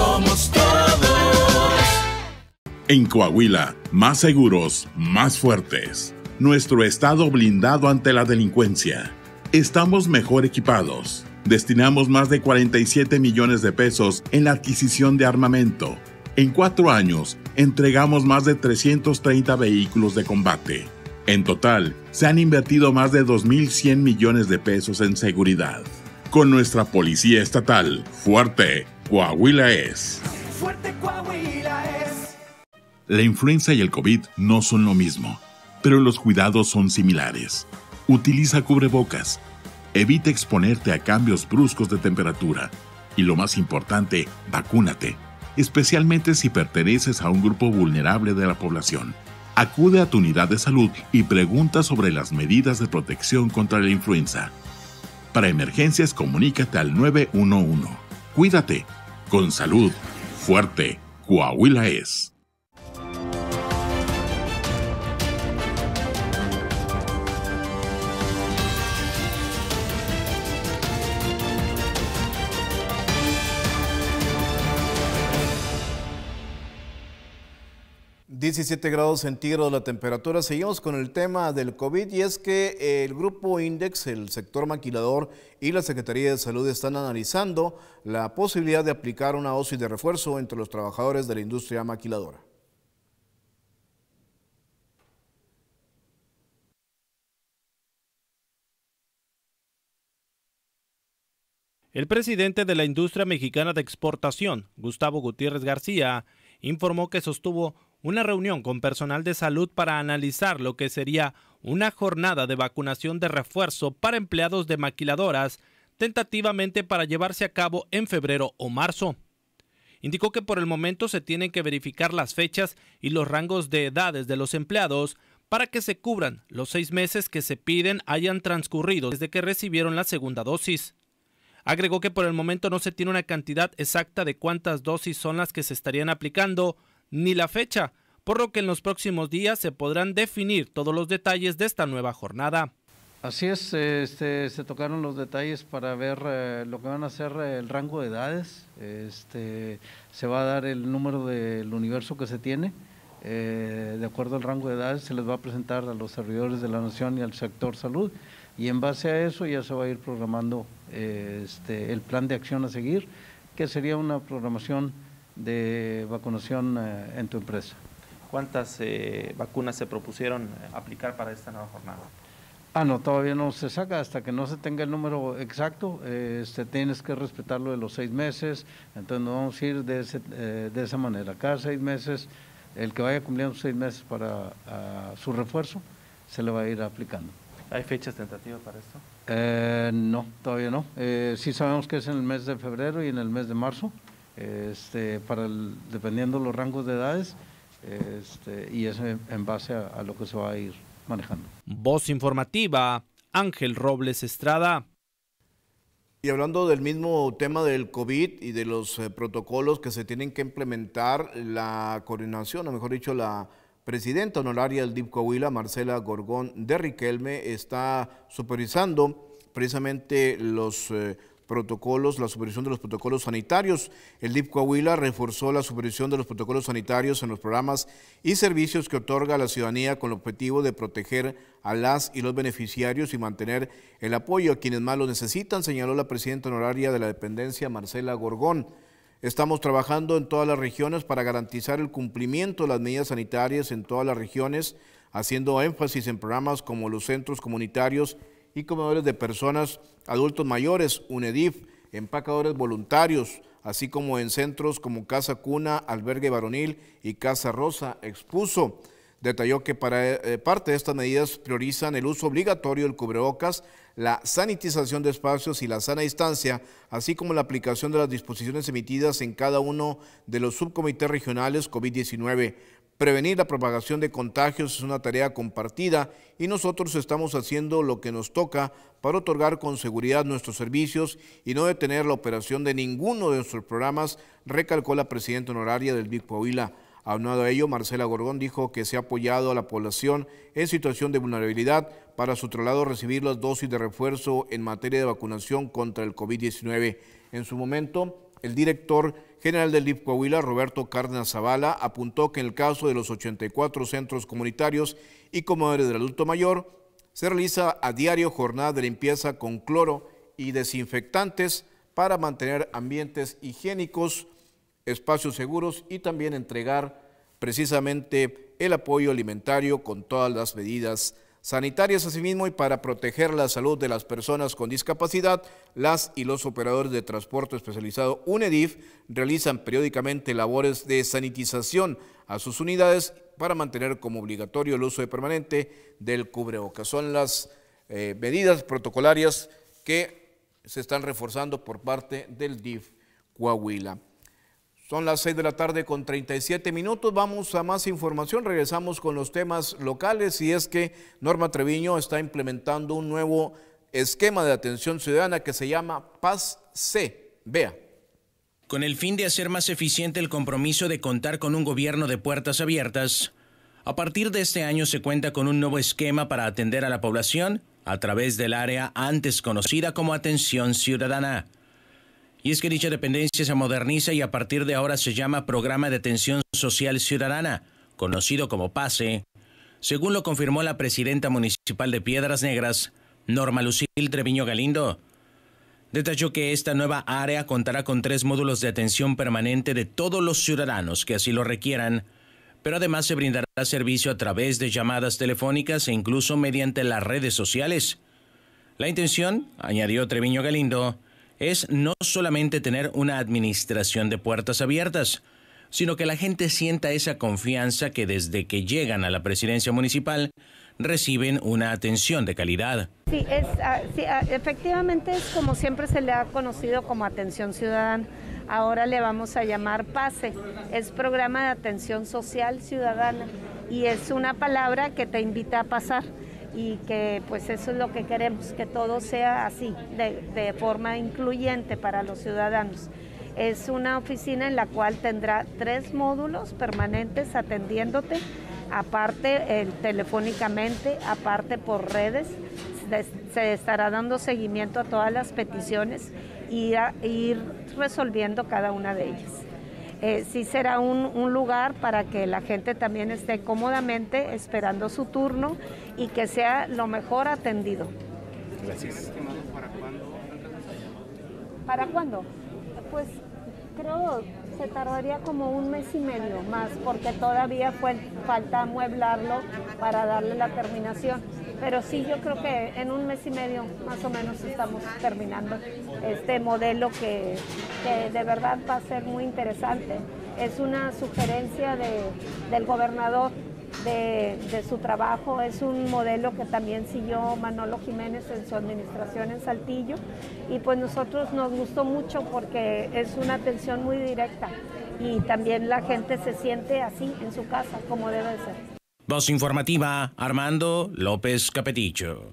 En Coahuila, más seguros, más fuertes. Nuestro estado blindado ante la delincuencia. Estamos mejor equipados. Destinamos más de 47 millones de pesos en la adquisición de armamento. En cuatro años, entregamos más de 330 vehículos de combate. En total, se han invertido más de 2.100 millones de pesos en seguridad. Con nuestra policía estatal, fuerte, Coahuila es. Fuerte Coahuila es. La influenza y el COVID no son lo mismo, pero los cuidados son similares. Utiliza cubrebocas, evita exponerte a cambios bruscos de temperatura y lo más importante, vacúnate, especialmente si perteneces a un grupo vulnerable de la población. Acude a tu unidad de salud y pregunta sobre las medidas de protección contra la influenza. Para emergencias comunícate al 911. Cuídate. Con salud. Fuerte. Coahuila es. 17 grados centígrados la temperatura. Seguimos con el tema del COVID y es que eh, el grupo INDEX, el sector maquilador y la Secretaría de Salud están analizando la posibilidad de aplicar una dosis de refuerzo entre los trabajadores de la industria maquiladora. El presidente de la industria mexicana de exportación, Gustavo Gutiérrez García, informó que sostuvo una reunión con personal de salud para analizar lo que sería una jornada de vacunación de refuerzo para empleados de maquiladoras, tentativamente para llevarse a cabo en febrero o marzo. Indicó que por el momento se tienen que verificar las fechas y los rangos de edades de los empleados para que se cubran los seis meses que se piden hayan transcurrido desde que recibieron la segunda dosis. Agregó que por el momento no se tiene una cantidad exacta de cuántas dosis son las que se estarían aplicando, ni la fecha, por lo que en los próximos días se podrán definir todos los detalles de esta nueva jornada. Así es, este, se tocaron los detalles para ver eh, lo que van a hacer eh, el rango de edades, este, se va a dar el número del universo que se tiene, eh, de acuerdo al rango de edades se les va a presentar a los servidores de la nación y al sector salud y en base a eso ya se va a ir programando este, el plan de acción a seguir, que sería una programación de vacunación eh, en tu empresa. ¿Cuántas eh, vacunas se propusieron eh, aplicar para esta nueva jornada? Ah, no, todavía no se saca hasta que no se tenga el número exacto. Este, tienes que respetarlo de los seis meses. Entonces nos vamos a ir de, de esa manera. Cada seis meses, el que vaya cumpliendo seis meses para ah, su refuerzo, se le va a ir aplicando. ¿Hay fechas tentativas para esto? no, todavía no. sí sabemos que es en el mes de febrero y en el mes de marzo este, para dependiendo los rangos de edades, este, y es en, base a, lo que se va a ir manejando. Voz informativa, Ángel Robles Estrada. Y hablando del mismo tema del COVID y de los eh, protocolos que se tienen que implementar, la coordinación, o mejor dicho, la presidenta honoraria del DIP Coahuila, Marcela Gorgón de Riquelme, está supervisando precisamente los eh, protocolos, la supervisión de los protocolos sanitarios. El DIP Coahuila reforzó la supervisión de los protocolos sanitarios en los programas y servicios que otorga a la ciudadanía con el objetivo de proteger a las y los beneficiarios y mantener el apoyo a quienes más lo necesitan, señaló la presidenta honoraria de la dependencia, Marcela Gorgón. Estamos trabajando en todas las regiones para garantizar el cumplimiento de las medidas sanitarias en todas las regiones, haciendo énfasis en programas como los centros comunitarios y comedores de personas, adultos mayores, UNEDIF, empacadores voluntarios, así como en centros como Casa Cuna, Albergue Varonil y Casa Rosa, expuso. Detalló que para eh, parte de estas medidas priorizan el uso obligatorio del cubreocas, la sanitización de espacios y la sana distancia, así como la aplicación de las disposiciones emitidas en cada uno de los subcomités regionales COVID-19. Prevenir la propagación de contagios es una tarea compartida y nosotros estamos haciendo lo que nos toca para otorgar con seguridad nuestros servicios y no detener la operación de ninguno de nuestros programas, recalcó la presidenta honoraria del BIC Coahuila. Aunado a ello, Marcela Gorgón dijo que se ha apoyado a la población en situación de vulnerabilidad para, su otro lado, recibir las dosis de refuerzo en materia de vacunación contra el COVID-19. En su momento, el director general del DIP Coahuila, Roberto Cárdenas Zavala, apuntó que en el caso de los 84 centros comunitarios y comedores del adulto mayor, se realiza a diario jornada de limpieza con cloro y desinfectantes para mantener ambientes higiénicos, espacios seguros y también entregar precisamente el apoyo alimentario con todas las medidas sanitarias asimismo y para proteger la salud de las personas con discapacidad, las y los operadores de transporte especializado UNEDIF realizan periódicamente labores de sanitización a sus unidades para mantener como obligatorio el uso permanente del cubrebocas. Son las eh, medidas protocolarias que se están reforzando por parte del DIF Coahuila. Son las 6 de la tarde con 37 minutos. Vamos a más información. Regresamos con los temas locales y es que Norma Treviño está implementando un nuevo esquema de atención ciudadana que se llama Paz C. Vea. Con el fin de hacer más eficiente el compromiso de contar con un gobierno de puertas abiertas, a partir de este año se cuenta con un nuevo esquema para atender a la población a través del área antes conocida como atención ciudadana. Y es que dicha dependencia se moderniza y a partir de ahora se llama Programa de Atención Social Ciudadana, conocido como PASE, según lo confirmó la presidenta municipal de Piedras Negras, Norma Lucil Treviño Galindo. Detalló que esta nueva área contará con tres módulos de atención permanente de todos los ciudadanos que así lo requieran, pero además se brindará servicio a través de llamadas telefónicas e incluso mediante las redes sociales. La intención, añadió Treviño Galindo, es no solamente tener una administración de puertas abiertas, sino que la gente sienta esa confianza que desde que llegan a la presidencia municipal reciben una atención de calidad. Sí, ah, ah, efectivamente es como siempre se le ha conocido como atención ciudadana. Ahora le vamos a llamar PASE, es programa de atención social ciudadana y es una palabra que te invita a pasar y que pues eso es lo que queremos, que todo sea así, de, forma incluyente para los ciudadanos. Es una oficina en la cual tendrá tres módulos permanentes atendiéndote, aparte telefónicamente, aparte por redes, se, estará dando seguimiento a todas las peticiones y ir resolviendo cada una de ellas. Eh, sí será un lugar para que la gente también esté cómodamente esperando su turno y que sea lo mejor atendido. Gracias. ¿Para cuándo? Para cuándo? Pues creo se tardaría como un mes y medio más porque todavía falta amueblarlo para darle la terminación. Pero sí, yo creo que en un mes y medio más o menos estamos terminando este modelo que, de verdad va a ser muy interesante. Es una sugerencia del gobernador de, su trabajo. Es un modelo que también siguió Manolo Jiménez en su administración en Saltillo y pues nosotros nos gustó mucho porque es una atención muy directa y también la gente se siente así en su casa, como debe ser. Voz informativa, Armando López Capeticho.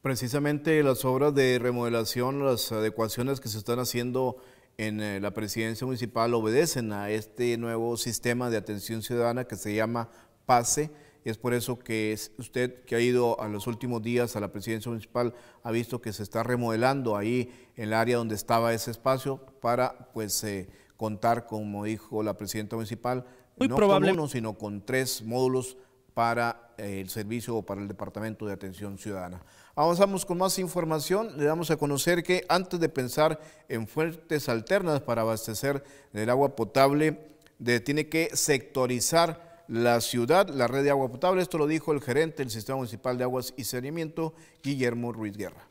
Precisamente las obras de remodelación, las adecuaciones que se están haciendo en eh, la presidencia municipal obedecen a este nuevo sistema de atención ciudadana que se llama pase. es por eso que usted que ha ido a los últimos días a la presidencia municipal ha visto que se está remodelando ahí el área donde estaba ese espacio para pues eh, contar, como dijo la presidenta municipal, no con uno, sino con tres módulos para eh, el servicio o para el Departamento de Atención Ciudadana. Avanzamos con más información. Le damos a conocer que antes de pensar en fuentes alternas para abastecer del agua potable, tiene que sectorizar la ciudad, la red de agua potable. Esto lo dijo el gerente del Sistema Municipal de Aguas y Saneamiento, Guillermo Ruiz Guerra.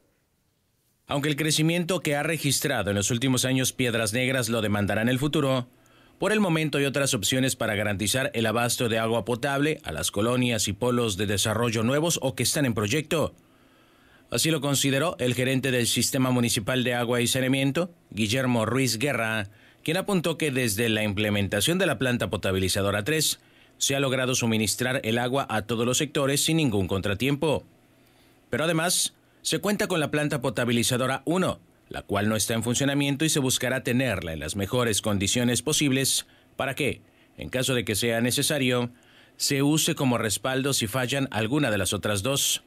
Aunque el crecimiento que ha registrado en los últimos años Piedras Negras lo demandará en el futuro, por el momento hay otras opciones para garantizar el abasto de agua potable a las colonias y polos de desarrollo nuevos o que están en proyecto. Así lo consideró el gerente del Sistema Municipal de Agua y Saneamiento, Guillermo Ruiz Guerra, quien apuntó que desde la implementación de la planta potabilizadora 3, se ha logrado suministrar el agua a todos los sectores sin ningún contratiempo. Pero además, se cuenta con la planta potabilizadora 1, la cual no está en funcionamiento y se buscará tenerla en las mejores condiciones posibles para que, en caso de que sea necesario, se use como respaldo si fallan alguna de las otras dos.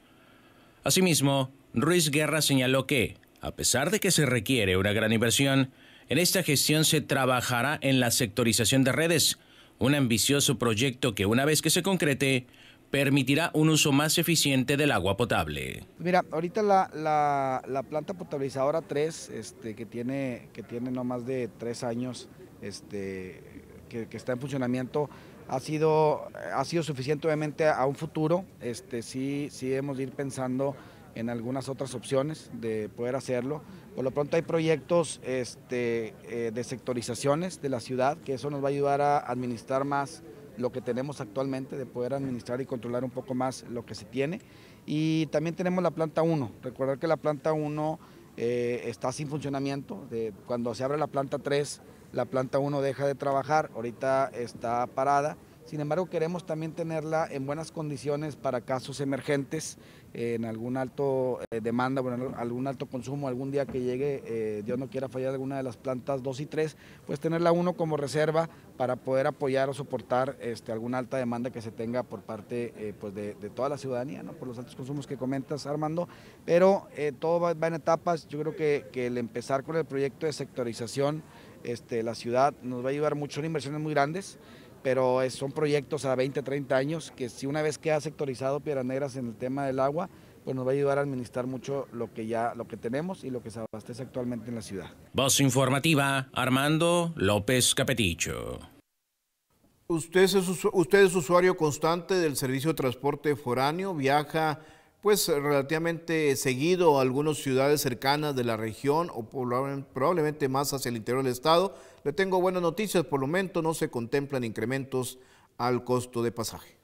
Asimismo, Ruiz Guerra señaló que, a pesar de que se requiere una gran inversión, en esta gestión se trabajará en la sectorización de redes, un ambicioso proyecto que una vez que se concrete, permitirá un uso más eficiente del agua potable. Mira, ahorita la, planta potabilizadora 3, este, que, tiene, que tiene no más de tres años este, que, está en funcionamiento, ha sido, ha sido suficiente obviamente a un futuro. Este, sí, sí hemos de ir pensando en algunas otras opciones de poder hacerlo. Por lo pronto hay proyectos este, eh, de sectorizaciones de la ciudad, que eso nos va a ayudar a administrar más lo que tenemos actualmente, de poder administrar y controlar un poco más lo que se tiene. Y también tenemos la planta 1, recordar que la planta 1 eh, está sin funcionamiento, cuando se abre la planta 3, la planta 1 deja de trabajar, ahorita está parada. Sin embargo, queremos también tenerla en buenas condiciones para casos emergentes en algún alto eh, demanda, bueno, algún alto consumo, algún día que llegue, eh, Dios no quiera fallar alguna de las plantas 2 y 3, pues tener la 1 como reserva para poder apoyar o soportar este, alguna alta demanda que se tenga por parte eh, pues de, toda la ciudadanía, ¿no? por los altos consumos que comentas, Armando, pero todo va, en etapas, yo creo que, el empezar con el proyecto de sectorización, este, la ciudad nos va a ayudar mucho en inversiones muy grandes, pero son proyectos a 20, 30 años que si una vez que ha sectorizado Piedras Negras en el tema del agua, pues nos va a ayudar a administrar mucho lo que ya lo que tenemos y lo que se abastece actualmente en la ciudad. Voz informativa Armando López Capeticho. usted es usuario constante del servicio de transporte foráneo, viaja pues relativamente seguido a algunas ciudades cercanas de la región o probablemente más hacia el interior del estado. Le tengo buenas noticias, por el momento no se contemplan incrementos al costo de pasaje.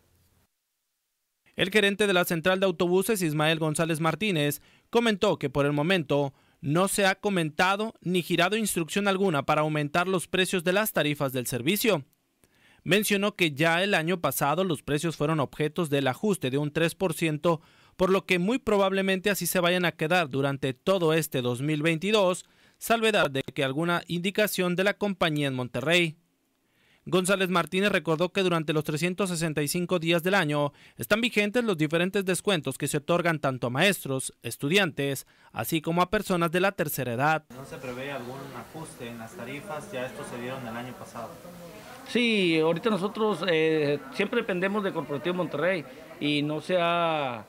El gerente de la central de autobuses, Ismael González Martínez, comentó que por el momento no se ha comentado ni girado instrucción alguna para aumentar los precios de las tarifas del servicio. Mencionó que ya el año pasado los precios fueron objetos del ajuste de un 3% por lo que muy probablemente así se vayan a quedar durante todo este 2022, salvedad de que alguna indicación de la compañía en Monterrey. González Martínez recordó que durante los 365 días del año están vigentes los diferentes descuentos que se otorgan tanto a maestros, estudiantes, así como a personas de la tercera edad. ¿No se prevé algún ajuste en las tarifas? Ya esto se dieron el año pasado. Sí, ahorita nosotros eh, siempre dependemos de Corporativo Monterrey y no se ha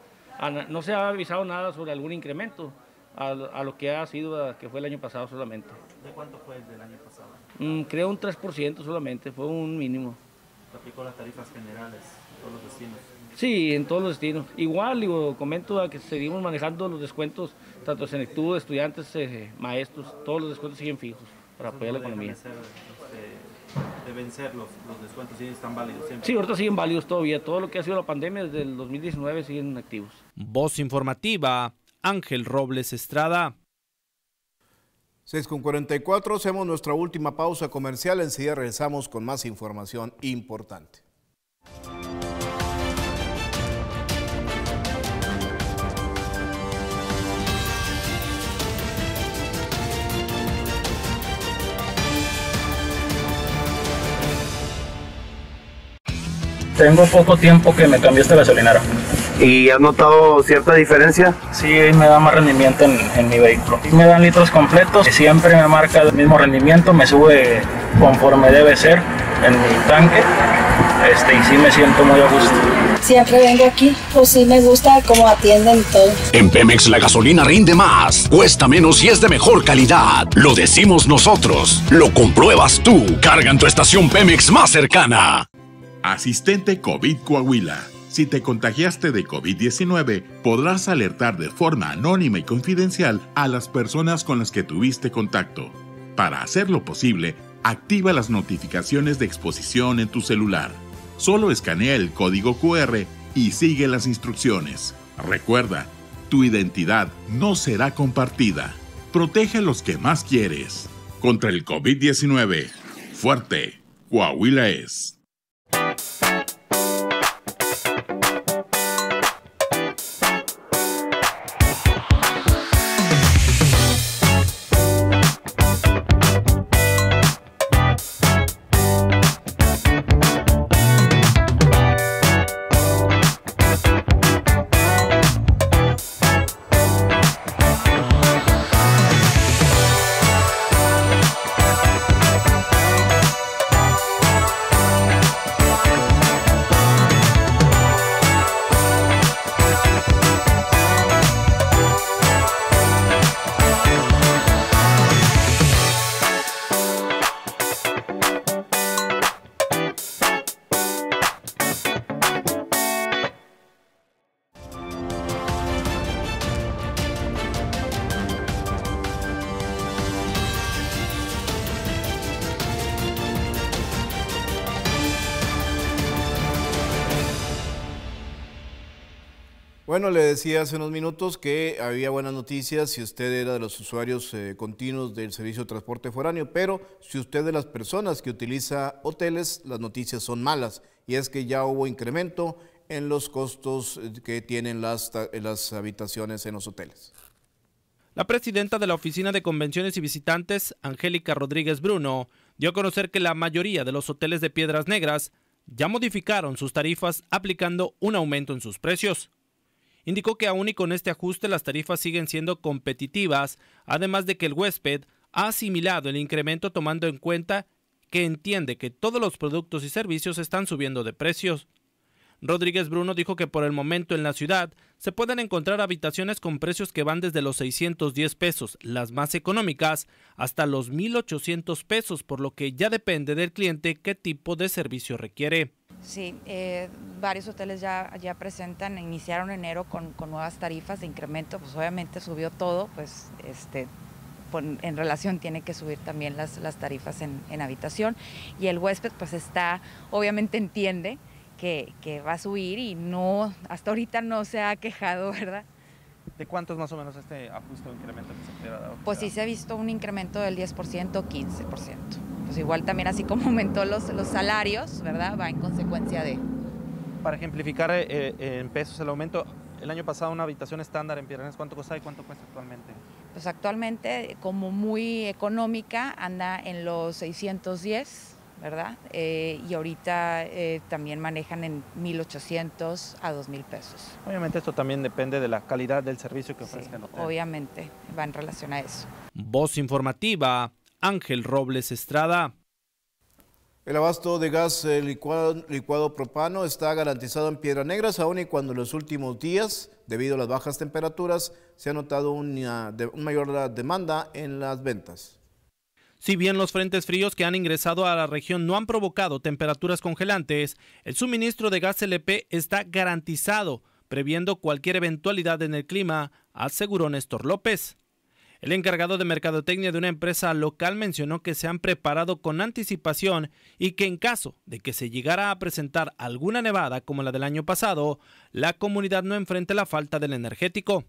no se ha avisado nada sobre algún incremento a, lo que ha sido, que fue el año pasado solamente. ¿De cuánto fue el del año pasado? Mm, creo un 3% solamente, fue un mínimo. ¿Se aplicó las tarifas generales en todos los destinos? Sí, en todos los destinos. Igual, digo, comento a que seguimos manejando los descuentos, tanto en estudio, estudiantes, eh, maestros, todos los descuentos siguen fijos para apoyar la economía. Este, de vencer los, descuentos siguen están válidos Sí, ahorita siguen válidos todavía. Todo lo que ha sido la pandemia desde el 2019 siguen activos. Voz informativa, Ángel Robles Estrada. 6.44 hacemos nuestra última pausa comercial. Enseguida regresamos con más información importante. Tengo poco tiempo que me cambié esta gasolinera. ¿Y has notado cierta diferencia? Sí, me da más rendimiento en, mi vehículo. Me dan litros completos, y siempre me marca el mismo rendimiento, me sube conforme debe ser en mi tanque este, y sí me siento muy a gusto. Siempre vengo aquí, pues sí me gusta cómo atienden todo. En Pemex la gasolina rinde más, cuesta menos y es de mejor calidad. Lo decimos nosotros, lo compruebas tú. Carga en tu estación Pemex más cercana. Asistente COVID Coahuila. Si te contagiaste de COVID-19, podrás alertar de forma anónima y confidencial a las personas con las que tuviste contacto. Para hacerlo posible, activa las notificaciones de exposición en tu celular. Solo escanea el código QR y sigue las instrucciones. Recuerda, tu identidad no será compartida. Protege a los que más quieres. Contra el COVID-19. Fuerte. Coahuila es. Thank you. decía hace unos minutos que había buenas noticias si usted era de los usuarios eh, continuos del servicio de transporte foráneo, pero si usted es de las personas que utiliza hoteles, las noticias son malas. Y es que ya hubo incremento en los costos eh, que tienen las, las habitaciones en los hoteles. La presidenta de la Oficina de Convenciones y Visitantes, Angélica Rodríguez Bruno, dio a conocer que la mayoría de los hoteles de Piedras Negras ya modificaron sus tarifas aplicando un aumento en sus precios. Indicó que aún y con este ajuste las tarifas siguen siendo competitivas, además de que el huésped ha asimilado el incremento tomando en cuenta que entiende que todos los productos y servicios están subiendo de precios. Rodríguez Bruno dijo que por el momento en la ciudad se pueden encontrar habitaciones con precios que van desde los 610 pesos, las más económicas, hasta los 1.800 pesos, por lo que ya depende del cliente qué tipo de servicio requiere. Sí, eh, varios hoteles ya, ya presentan, iniciaron enero con, nuevas tarifas de incremento, pues obviamente subió todo, pues este en relación tiene que subir también las, tarifas en, habitación y el huésped pues está, obviamente entiende que, va a subir y no, hasta ahorita no se ha quejado, ¿verdad? ¿De cuántos más o menos este ajuste o incremento que se dado. Pues sí se ha visto un incremento del 10%, 15% pues igual también así como aumentó los, los salarios, ¿verdad? Va en consecuencia de... Para ejemplificar eh, eh, en pesos el aumento, el año pasado una habitación estándar en Piernas ¿cuánto costaba y cuánto cuesta actualmente? Pues actualmente, como muy económica, anda en los 610, ¿verdad? Eh, y ahorita también manejan en 1.800 a 2.000 pesos. Obviamente esto también depende de la calidad del servicio que ofrezcan. obviamente, va en relación a eso. Voz informativa, Ángel Robles Estrada. El abasto de gas eh, licuado, propano está garantizado en Piedra Negras, aun y cuando en los últimos días, debido a las bajas temperaturas, se ha notado una, una mayor demanda en las ventas. Si bien los frentes fríos que han ingresado a la región no han provocado temperaturas congelantes, el suministro de gas LP está garantizado, previendo cualquier eventualidad en el clima, aseguró Néstor López. El encargado de mercadotecnia de una empresa local mencionó que se han preparado con anticipación y que en caso de que se llegara a presentar alguna nevada como la del año pasado, la comunidad no enfrente la falta del energético.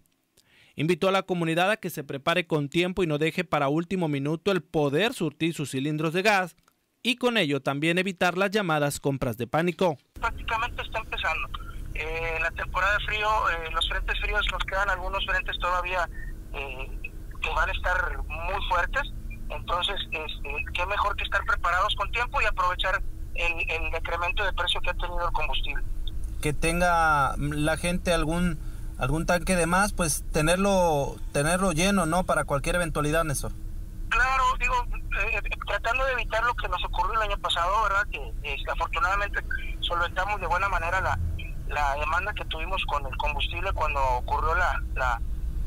Invitó a la comunidad a que se prepare con tiempo y no deje para último minuto el poder surtir sus cilindros de gas y con ello también evitar las llamadas compras de pánico. Prácticamente está empezando. Eh, la temporada de frío, eh, los frentes fríos nos quedan algunos frentes todavía eh, que van a estar muy fuertes. Entonces, este, qué mejor que estar preparados con tiempo y aprovechar el, decremento de precio que ha tenido el combustible. Que tenga la gente algún algún tanque de más, pues tenerlo tenerlo lleno, ¿no? Para cualquier eventualidad, Néstor. Claro, digo, eh, eh, tratando de evitar lo que nos ocurrió el año pasado, ¿verdad? Que este, afortunadamente solventamos de buena manera la, la demanda que tuvimos con el combustible cuando ocurrió la,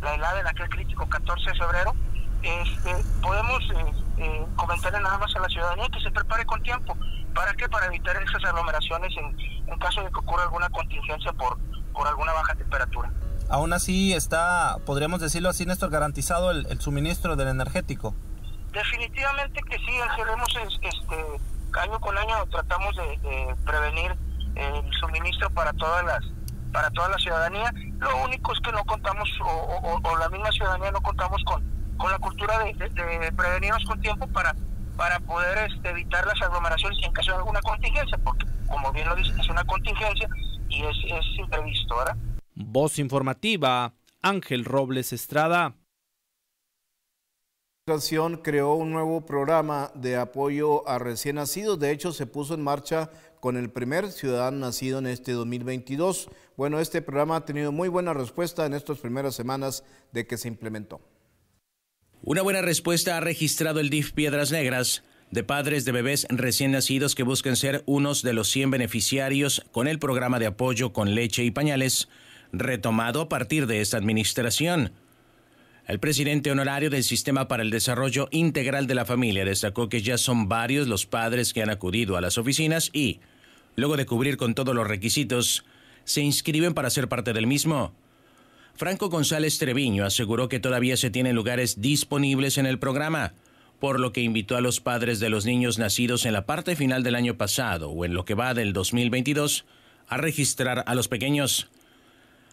la helada en aquel crítico 14 de febrero, este, podemos eh, eh, comentarle nada más a la ciudadanía que se prepare con tiempo. ¿Para qué? Para evitar esas aglomeraciones en, caso de que ocurra alguna contingencia por, por alguna baja temperatura. Aún así está, podríamos decirlo así, Néstor, garantizado el, suministro del energético. Definitivamente que sí, este, año con año tratamos de prevenir el suministro para todas las para toda la ciudadanía. Lo único es que no contamos, o, la misma ciudadanía no contamos con, la cultura de, de, prevenirnos con tiempo para para poder este, evitar las aglomeraciones y en caso de alguna contingencia, porque como bien lo dice, es una contingencia y es, es imprevisto, ¿verdad? Voz informativa, Ángel Robles Estrada. La creó un nuevo programa de apoyo a recién nacidos. De hecho, se puso en marcha con el primer ciudadano nacido en este 2022. Bueno, este programa ha tenido muy buena respuesta en estas primeras semanas de que se implementó. Una buena respuesta ha registrado el DIF Piedras Negras de padres de bebés recién nacidos que buscan ser unos de los 100 beneficiarios con el programa de apoyo con leche y pañales, retomado a partir de esta administración. El presidente honorario del Sistema para el Desarrollo Integral de la Familia destacó que ya son varios los padres que han acudido a las oficinas y, Luego de cubrir con todos los requisitos, se inscriben para ser parte del mismo. Franco González Treviño aseguró que todavía se tienen lugares disponibles en el programa, por lo que invitó a los padres de los niños nacidos en la parte final del año pasado o en lo que va del 2022 a registrar a los pequeños.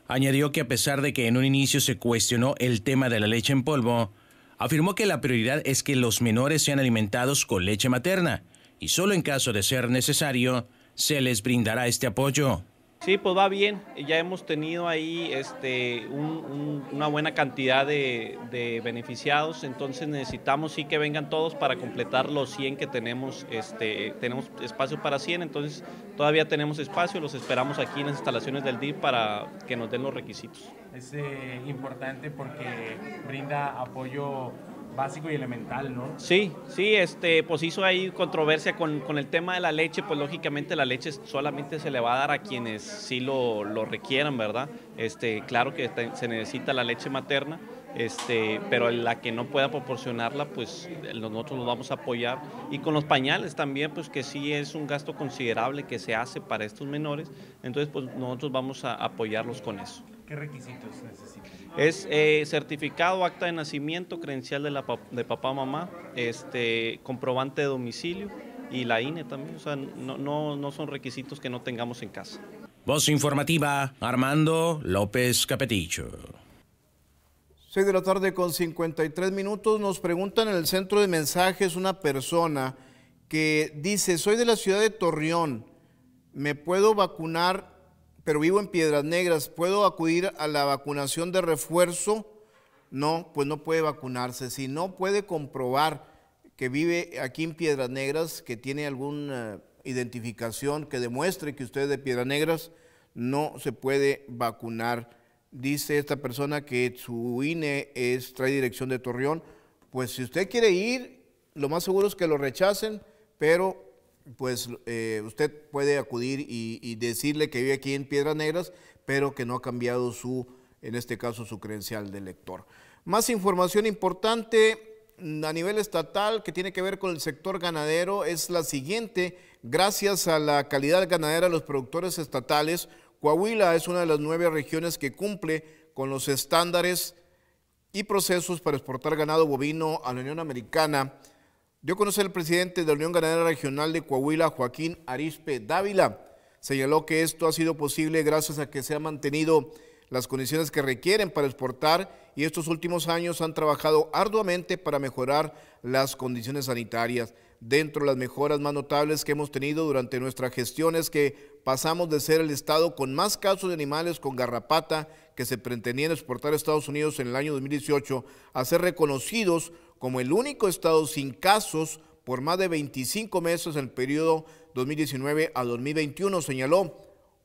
Añadió que a pesar de que en un inicio se cuestionó el tema de la leche en polvo, afirmó que la prioridad es que los menores sean alimentados con leche materna y solo en caso de ser necesario se les brindará este apoyo. Sí, pues va bien. Ya hemos tenido ahí este, una buena cantidad de, beneficiados, entonces necesitamos sí que vengan todos para completar los 100 que tenemos. Este, tenemos espacio para 100, entonces todavía tenemos espacio. Los esperamos aquí en las instalaciones del DIP para que nos den los requisitos. Es eh, importante porque brinda apoyo básico y elemental, ¿no? Sí, sí, este, pues hizo ahí controversia con, el tema de la leche, pues lógicamente la leche solamente se le va a dar a quienes sí lo, lo requieran, ¿verdad? Este, claro que se necesita la leche materna, este, pero la que no pueda proporcionarla, pues nosotros los vamos a apoyar. Y con los pañales también, pues que sí es un gasto considerable que se hace para estos menores, entonces pues nosotros vamos a apoyarlos con eso. ¿Qué requisitos necesitan? Es eh, certificado, acta de nacimiento, credencial de, la, de papá, mamá, este, comprobante de domicilio y la INE también. O sea, no, no son requisitos que no tengamos en casa. Voz informativa, Armando López Capetillo. 6 de la tarde con 53 minutos. Nos preguntan en el centro de mensajes una persona que dice, soy de la ciudad de Torreón, ¿me puedo vacunar pero vivo en Piedras Negras, ¿puedo acudir a la vacunación de refuerzo? No, pues no puede vacunarse. Si no puede comprobar que vive aquí en Piedras Negras, que tiene alguna identificación que demuestre que usted es de Piedras Negras, no se puede vacunar. Dice esta persona que su INE es, trae dirección de Torreón. Pues si usted quiere ir, lo más seguro es que lo rechacen, pero pues eh, usted puede acudir y, decirle que vive aquí en Piedras Negras, pero que no ha cambiado su, en este caso, su credencial de lector. Más información importante mm, a nivel estatal que tiene que ver con el sector ganadero es la siguiente. Gracias a la calidad ganadera de los productores estatales, Coahuila es una de las nueve regiones que cumple con los estándares y procesos para exportar ganado bovino a la Unión Americana yo a conocer el presidente de la Unión Ganadera Regional de Coahuila, Joaquín Arispe Dávila. Señaló que esto ha sido posible gracias a que se han mantenido las condiciones que requieren para exportar y estos últimos años han trabajado arduamente para mejorar las condiciones sanitarias. Dentro de las mejoras más notables que hemos tenido durante nuestra gestión es que pasamos de ser el estado con más casos de animales con garrapata que se pretendían exportar a Estados Unidos en el año 2018 a ser reconocidos como el único estado sin casos por más de 25 meses en el periodo 2019 a 2021, señaló.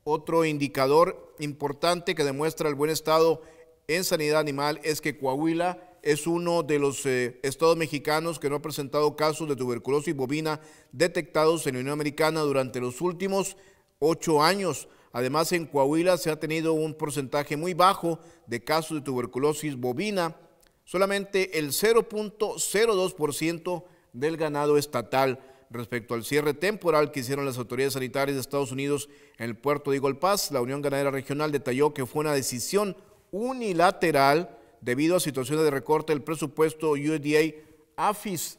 Otro indicador importante que demuestra el buen estado en sanidad animal es que Coahuila es uno de los eh, estados mexicanos que no ha presentado casos de tuberculosis bovina detectados en la Unión Americana durante los últimos ocho años. Además, en Coahuila se ha tenido un porcentaje muy bajo de casos de tuberculosis bovina solamente el 0.02% del ganado estatal respecto al cierre temporal que hicieron las autoridades sanitarias de Estados Unidos en el puerto de Igolpaz. La Unión Ganadera Regional detalló que fue una decisión unilateral debido a situaciones de recorte del presupuesto USDA AFIS.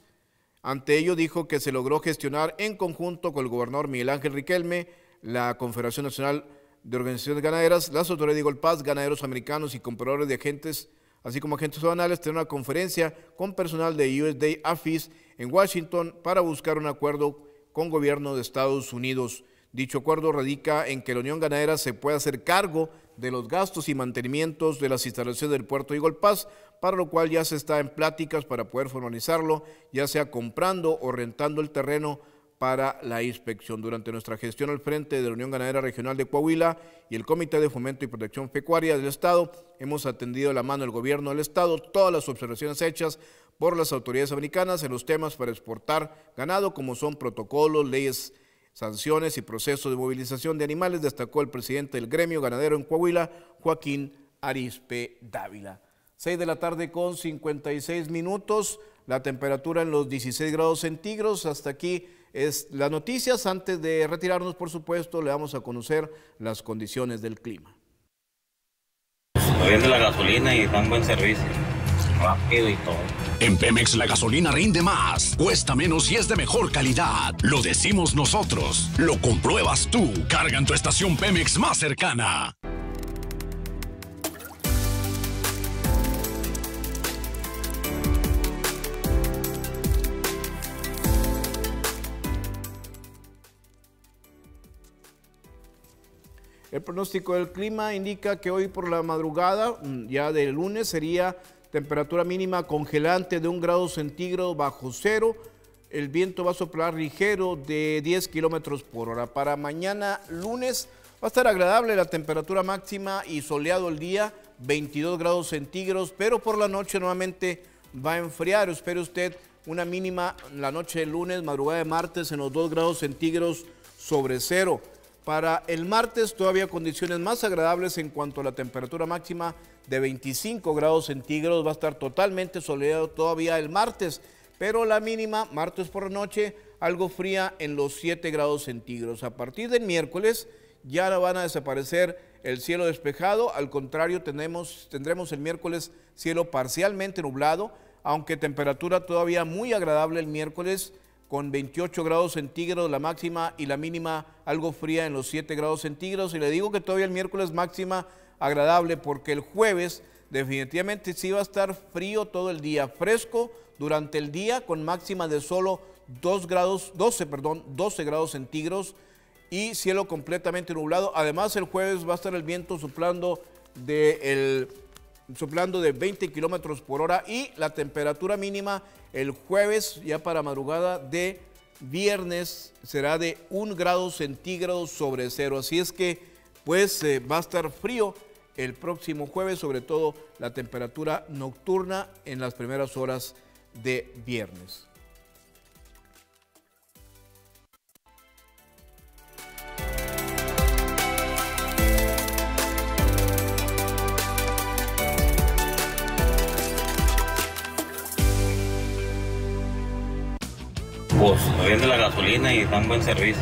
Ante ello dijo que se logró gestionar en conjunto con el gobernador Miguel Ángel Riquelme, la Confederación Nacional de Organizaciones Ganaderas, las autoridades de Igolpaz, ganaderos americanos y compradores de agentes así como agentes aduanales, tener una conferencia con personal de USDA AFIS en Washington para buscar un acuerdo con gobierno de Estados Unidos. Dicho acuerdo radica en que la Unión Ganadera se pueda hacer cargo de los gastos y mantenimientos de las instalaciones del puerto de Golpaz, para lo cual ya se está en pláticas para poder formalizarlo, ya sea comprando o rentando el terreno para la inspección. Durante nuestra gestión al frente de la Unión Ganadera Regional de Coahuila y el Comité de Fomento y Protección Pecuaria del Estado, hemos atendido a la mano del gobierno del Estado todas las observaciones hechas por las autoridades americanas en los temas para exportar ganado, como son protocolos, leyes, sanciones y procesos de movilización de animales, destacó el presidente del gremio ganadero en Coahuila, Joaquín Arispe Dávila. Seis de la tarde con 56 minutos la temperatura en los 16 grados centígrados. Hasta aquí es las noticias. Antes de retirarnos, por supuesto, le vamos a conocer las condiciones del clima. Viene la gasolina y dan buen servicio. Rápido y todo. En Pemex la gasolina rinde más, cuesta menos y es de mejor calidad. Lo decimos nosotros, lo compruebas tú. Carga en tu estación Pemex más cercana. El pronóstico del clima indica que hoy por la madrugada, mm, ya de lunes, sería temperatura mínima congelante de un grado centígrado bajo cero. El viento va a soplar ligero de 10 kilómetros por hora. Para mañana lunes va a estar agradable la temperatura máxima y soleado el día, 22 grados centígrados, pero por la noche nuevamente va a enfriar. Espere usted una mínima la noche de lunes, madrugada de martes en los 2 grados centígrados sobre cero. Para el martes todavía condiciones más agradables en cuanto a la temperatura máxima de 25 grados centígrados. Va a estar totalmente soleado todavía el martes, pero la mínima martes por noche algo fría en los 7 grados centígrados. A partir del miércoles ya van a desaparecer el cielo despejado. Al contrario, tenemos, tendremos el miércoles cielo parcialmente nublado, aunque temperatura todavía muy agradable el miércoles con 28 grados centígrados la máxima y la mínima algo fría en los 7 grados centígrados. Y le digo que todavía el miércoles máxima agradable porque el jueves definitivamente sí va a estar frío todo el día, fresco durante el día con máxima de solo 2 grados, 12, perdón, 12 grados centígrados y cielo completamente nublado. Además el jueves va a estar el viento soplando del... el soplando de 20 kilómetros por hora y la temperatura mínima el jueves, ya para madrugada de viernes, será de un grado centígrado sobre cero. Así es que, pues, eh, va a estar frío el próximo jueves, sobre todo la temperatura nocturna en las primeras horas de viernes. Pues rinde la gasolina y dan buen servicio.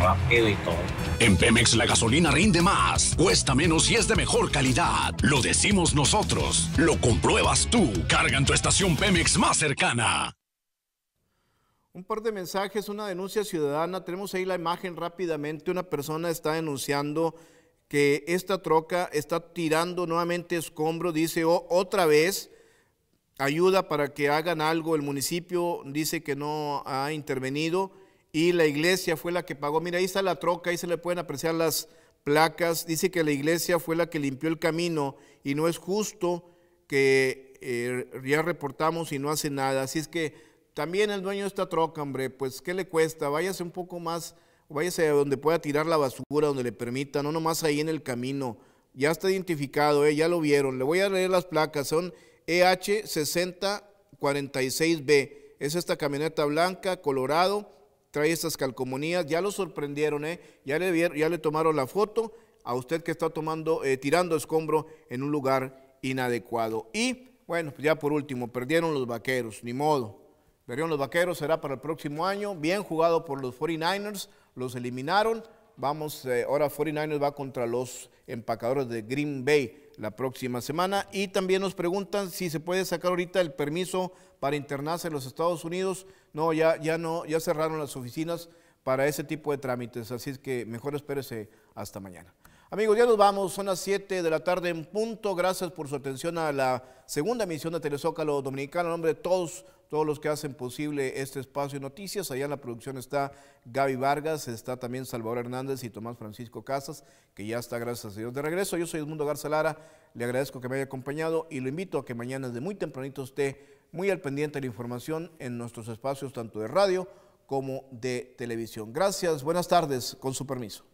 Rápido y todo. En Pemex la gasolina rinde más, cuesta menos y es de mejor calidad. Lo decimos nosotros, lo compruebas tú. Carga en tu estación Pemex más cercana. Un par de mensajes, una denuncia ciudadana. Tenemos ahí la imagen rápidamente. Una persona está denunciando que esta troca está tirando nuevamente escombro. Dice oh, otra vez ayuda para que hagan algo, el municipio dice que no ha intervenido y la iglesia fue la que pagó. Mira, ahí está la troca, ahí se le pueden apreciar las placas. Dice que la iglesia fue la que limpió el camino y no es justo que eh, ya reportamos y no hace nada. Así es que también el dueño de esta troca, hombre, pues ¿qué le cuesta? Váyase un poco más, váyase a donde pueda tirar la basura, donde le permitan, no nomás ahí en el camino. Ya está identificado, eh, ya lo vieron. Le voy a leer las placas, son EH6046B. Es esta camioneta blanca, colorado, trae estas calcomanías. Ya lo sorprendieron, ¿eh? ya, le ya le tomaron la foto a usted que está tomando, eh, tirando escombro en un lugar inadecuado. Y bueno, pues ya por último, perdieron los vaqueros, ni modo. Perdieron los vaqueros, será para el próximo año. Bien jugado por los 49ers, los eliminaron Vamos, eh, ahora 49ers va contra los empacadores de Green Bay la próxima semana. Y también nos preguntan si se puede sacar ahorita el permiso para internarse en los Estados Unidos. No, ya, ya no, ya cerraron las oficinas para ese tipo de trámites. Así es que mejor espérese hasta mañana. Amigos, ya nos vamos, son las 7 de la tarde en punto. Gracias por su atención a la segunda emisión de Telezócalo Dominicano. En nombre de todos, todos los que hacen posible este espacio de noticias, allá en la producción está Gaby Vargas, está también Salvador Hernández y Tomás Francisco Casas, que ya está, gracias a Dios, de regreso. Yo soy Edmundo Garza Lara, le agradezco que me haya acompañado y lo invito a que mañana desde muy tempranito esté muy al pendiente de la información en nuestros espacios, tanto de radio como de televisión. Gracias, buenas tardes, con su permiso.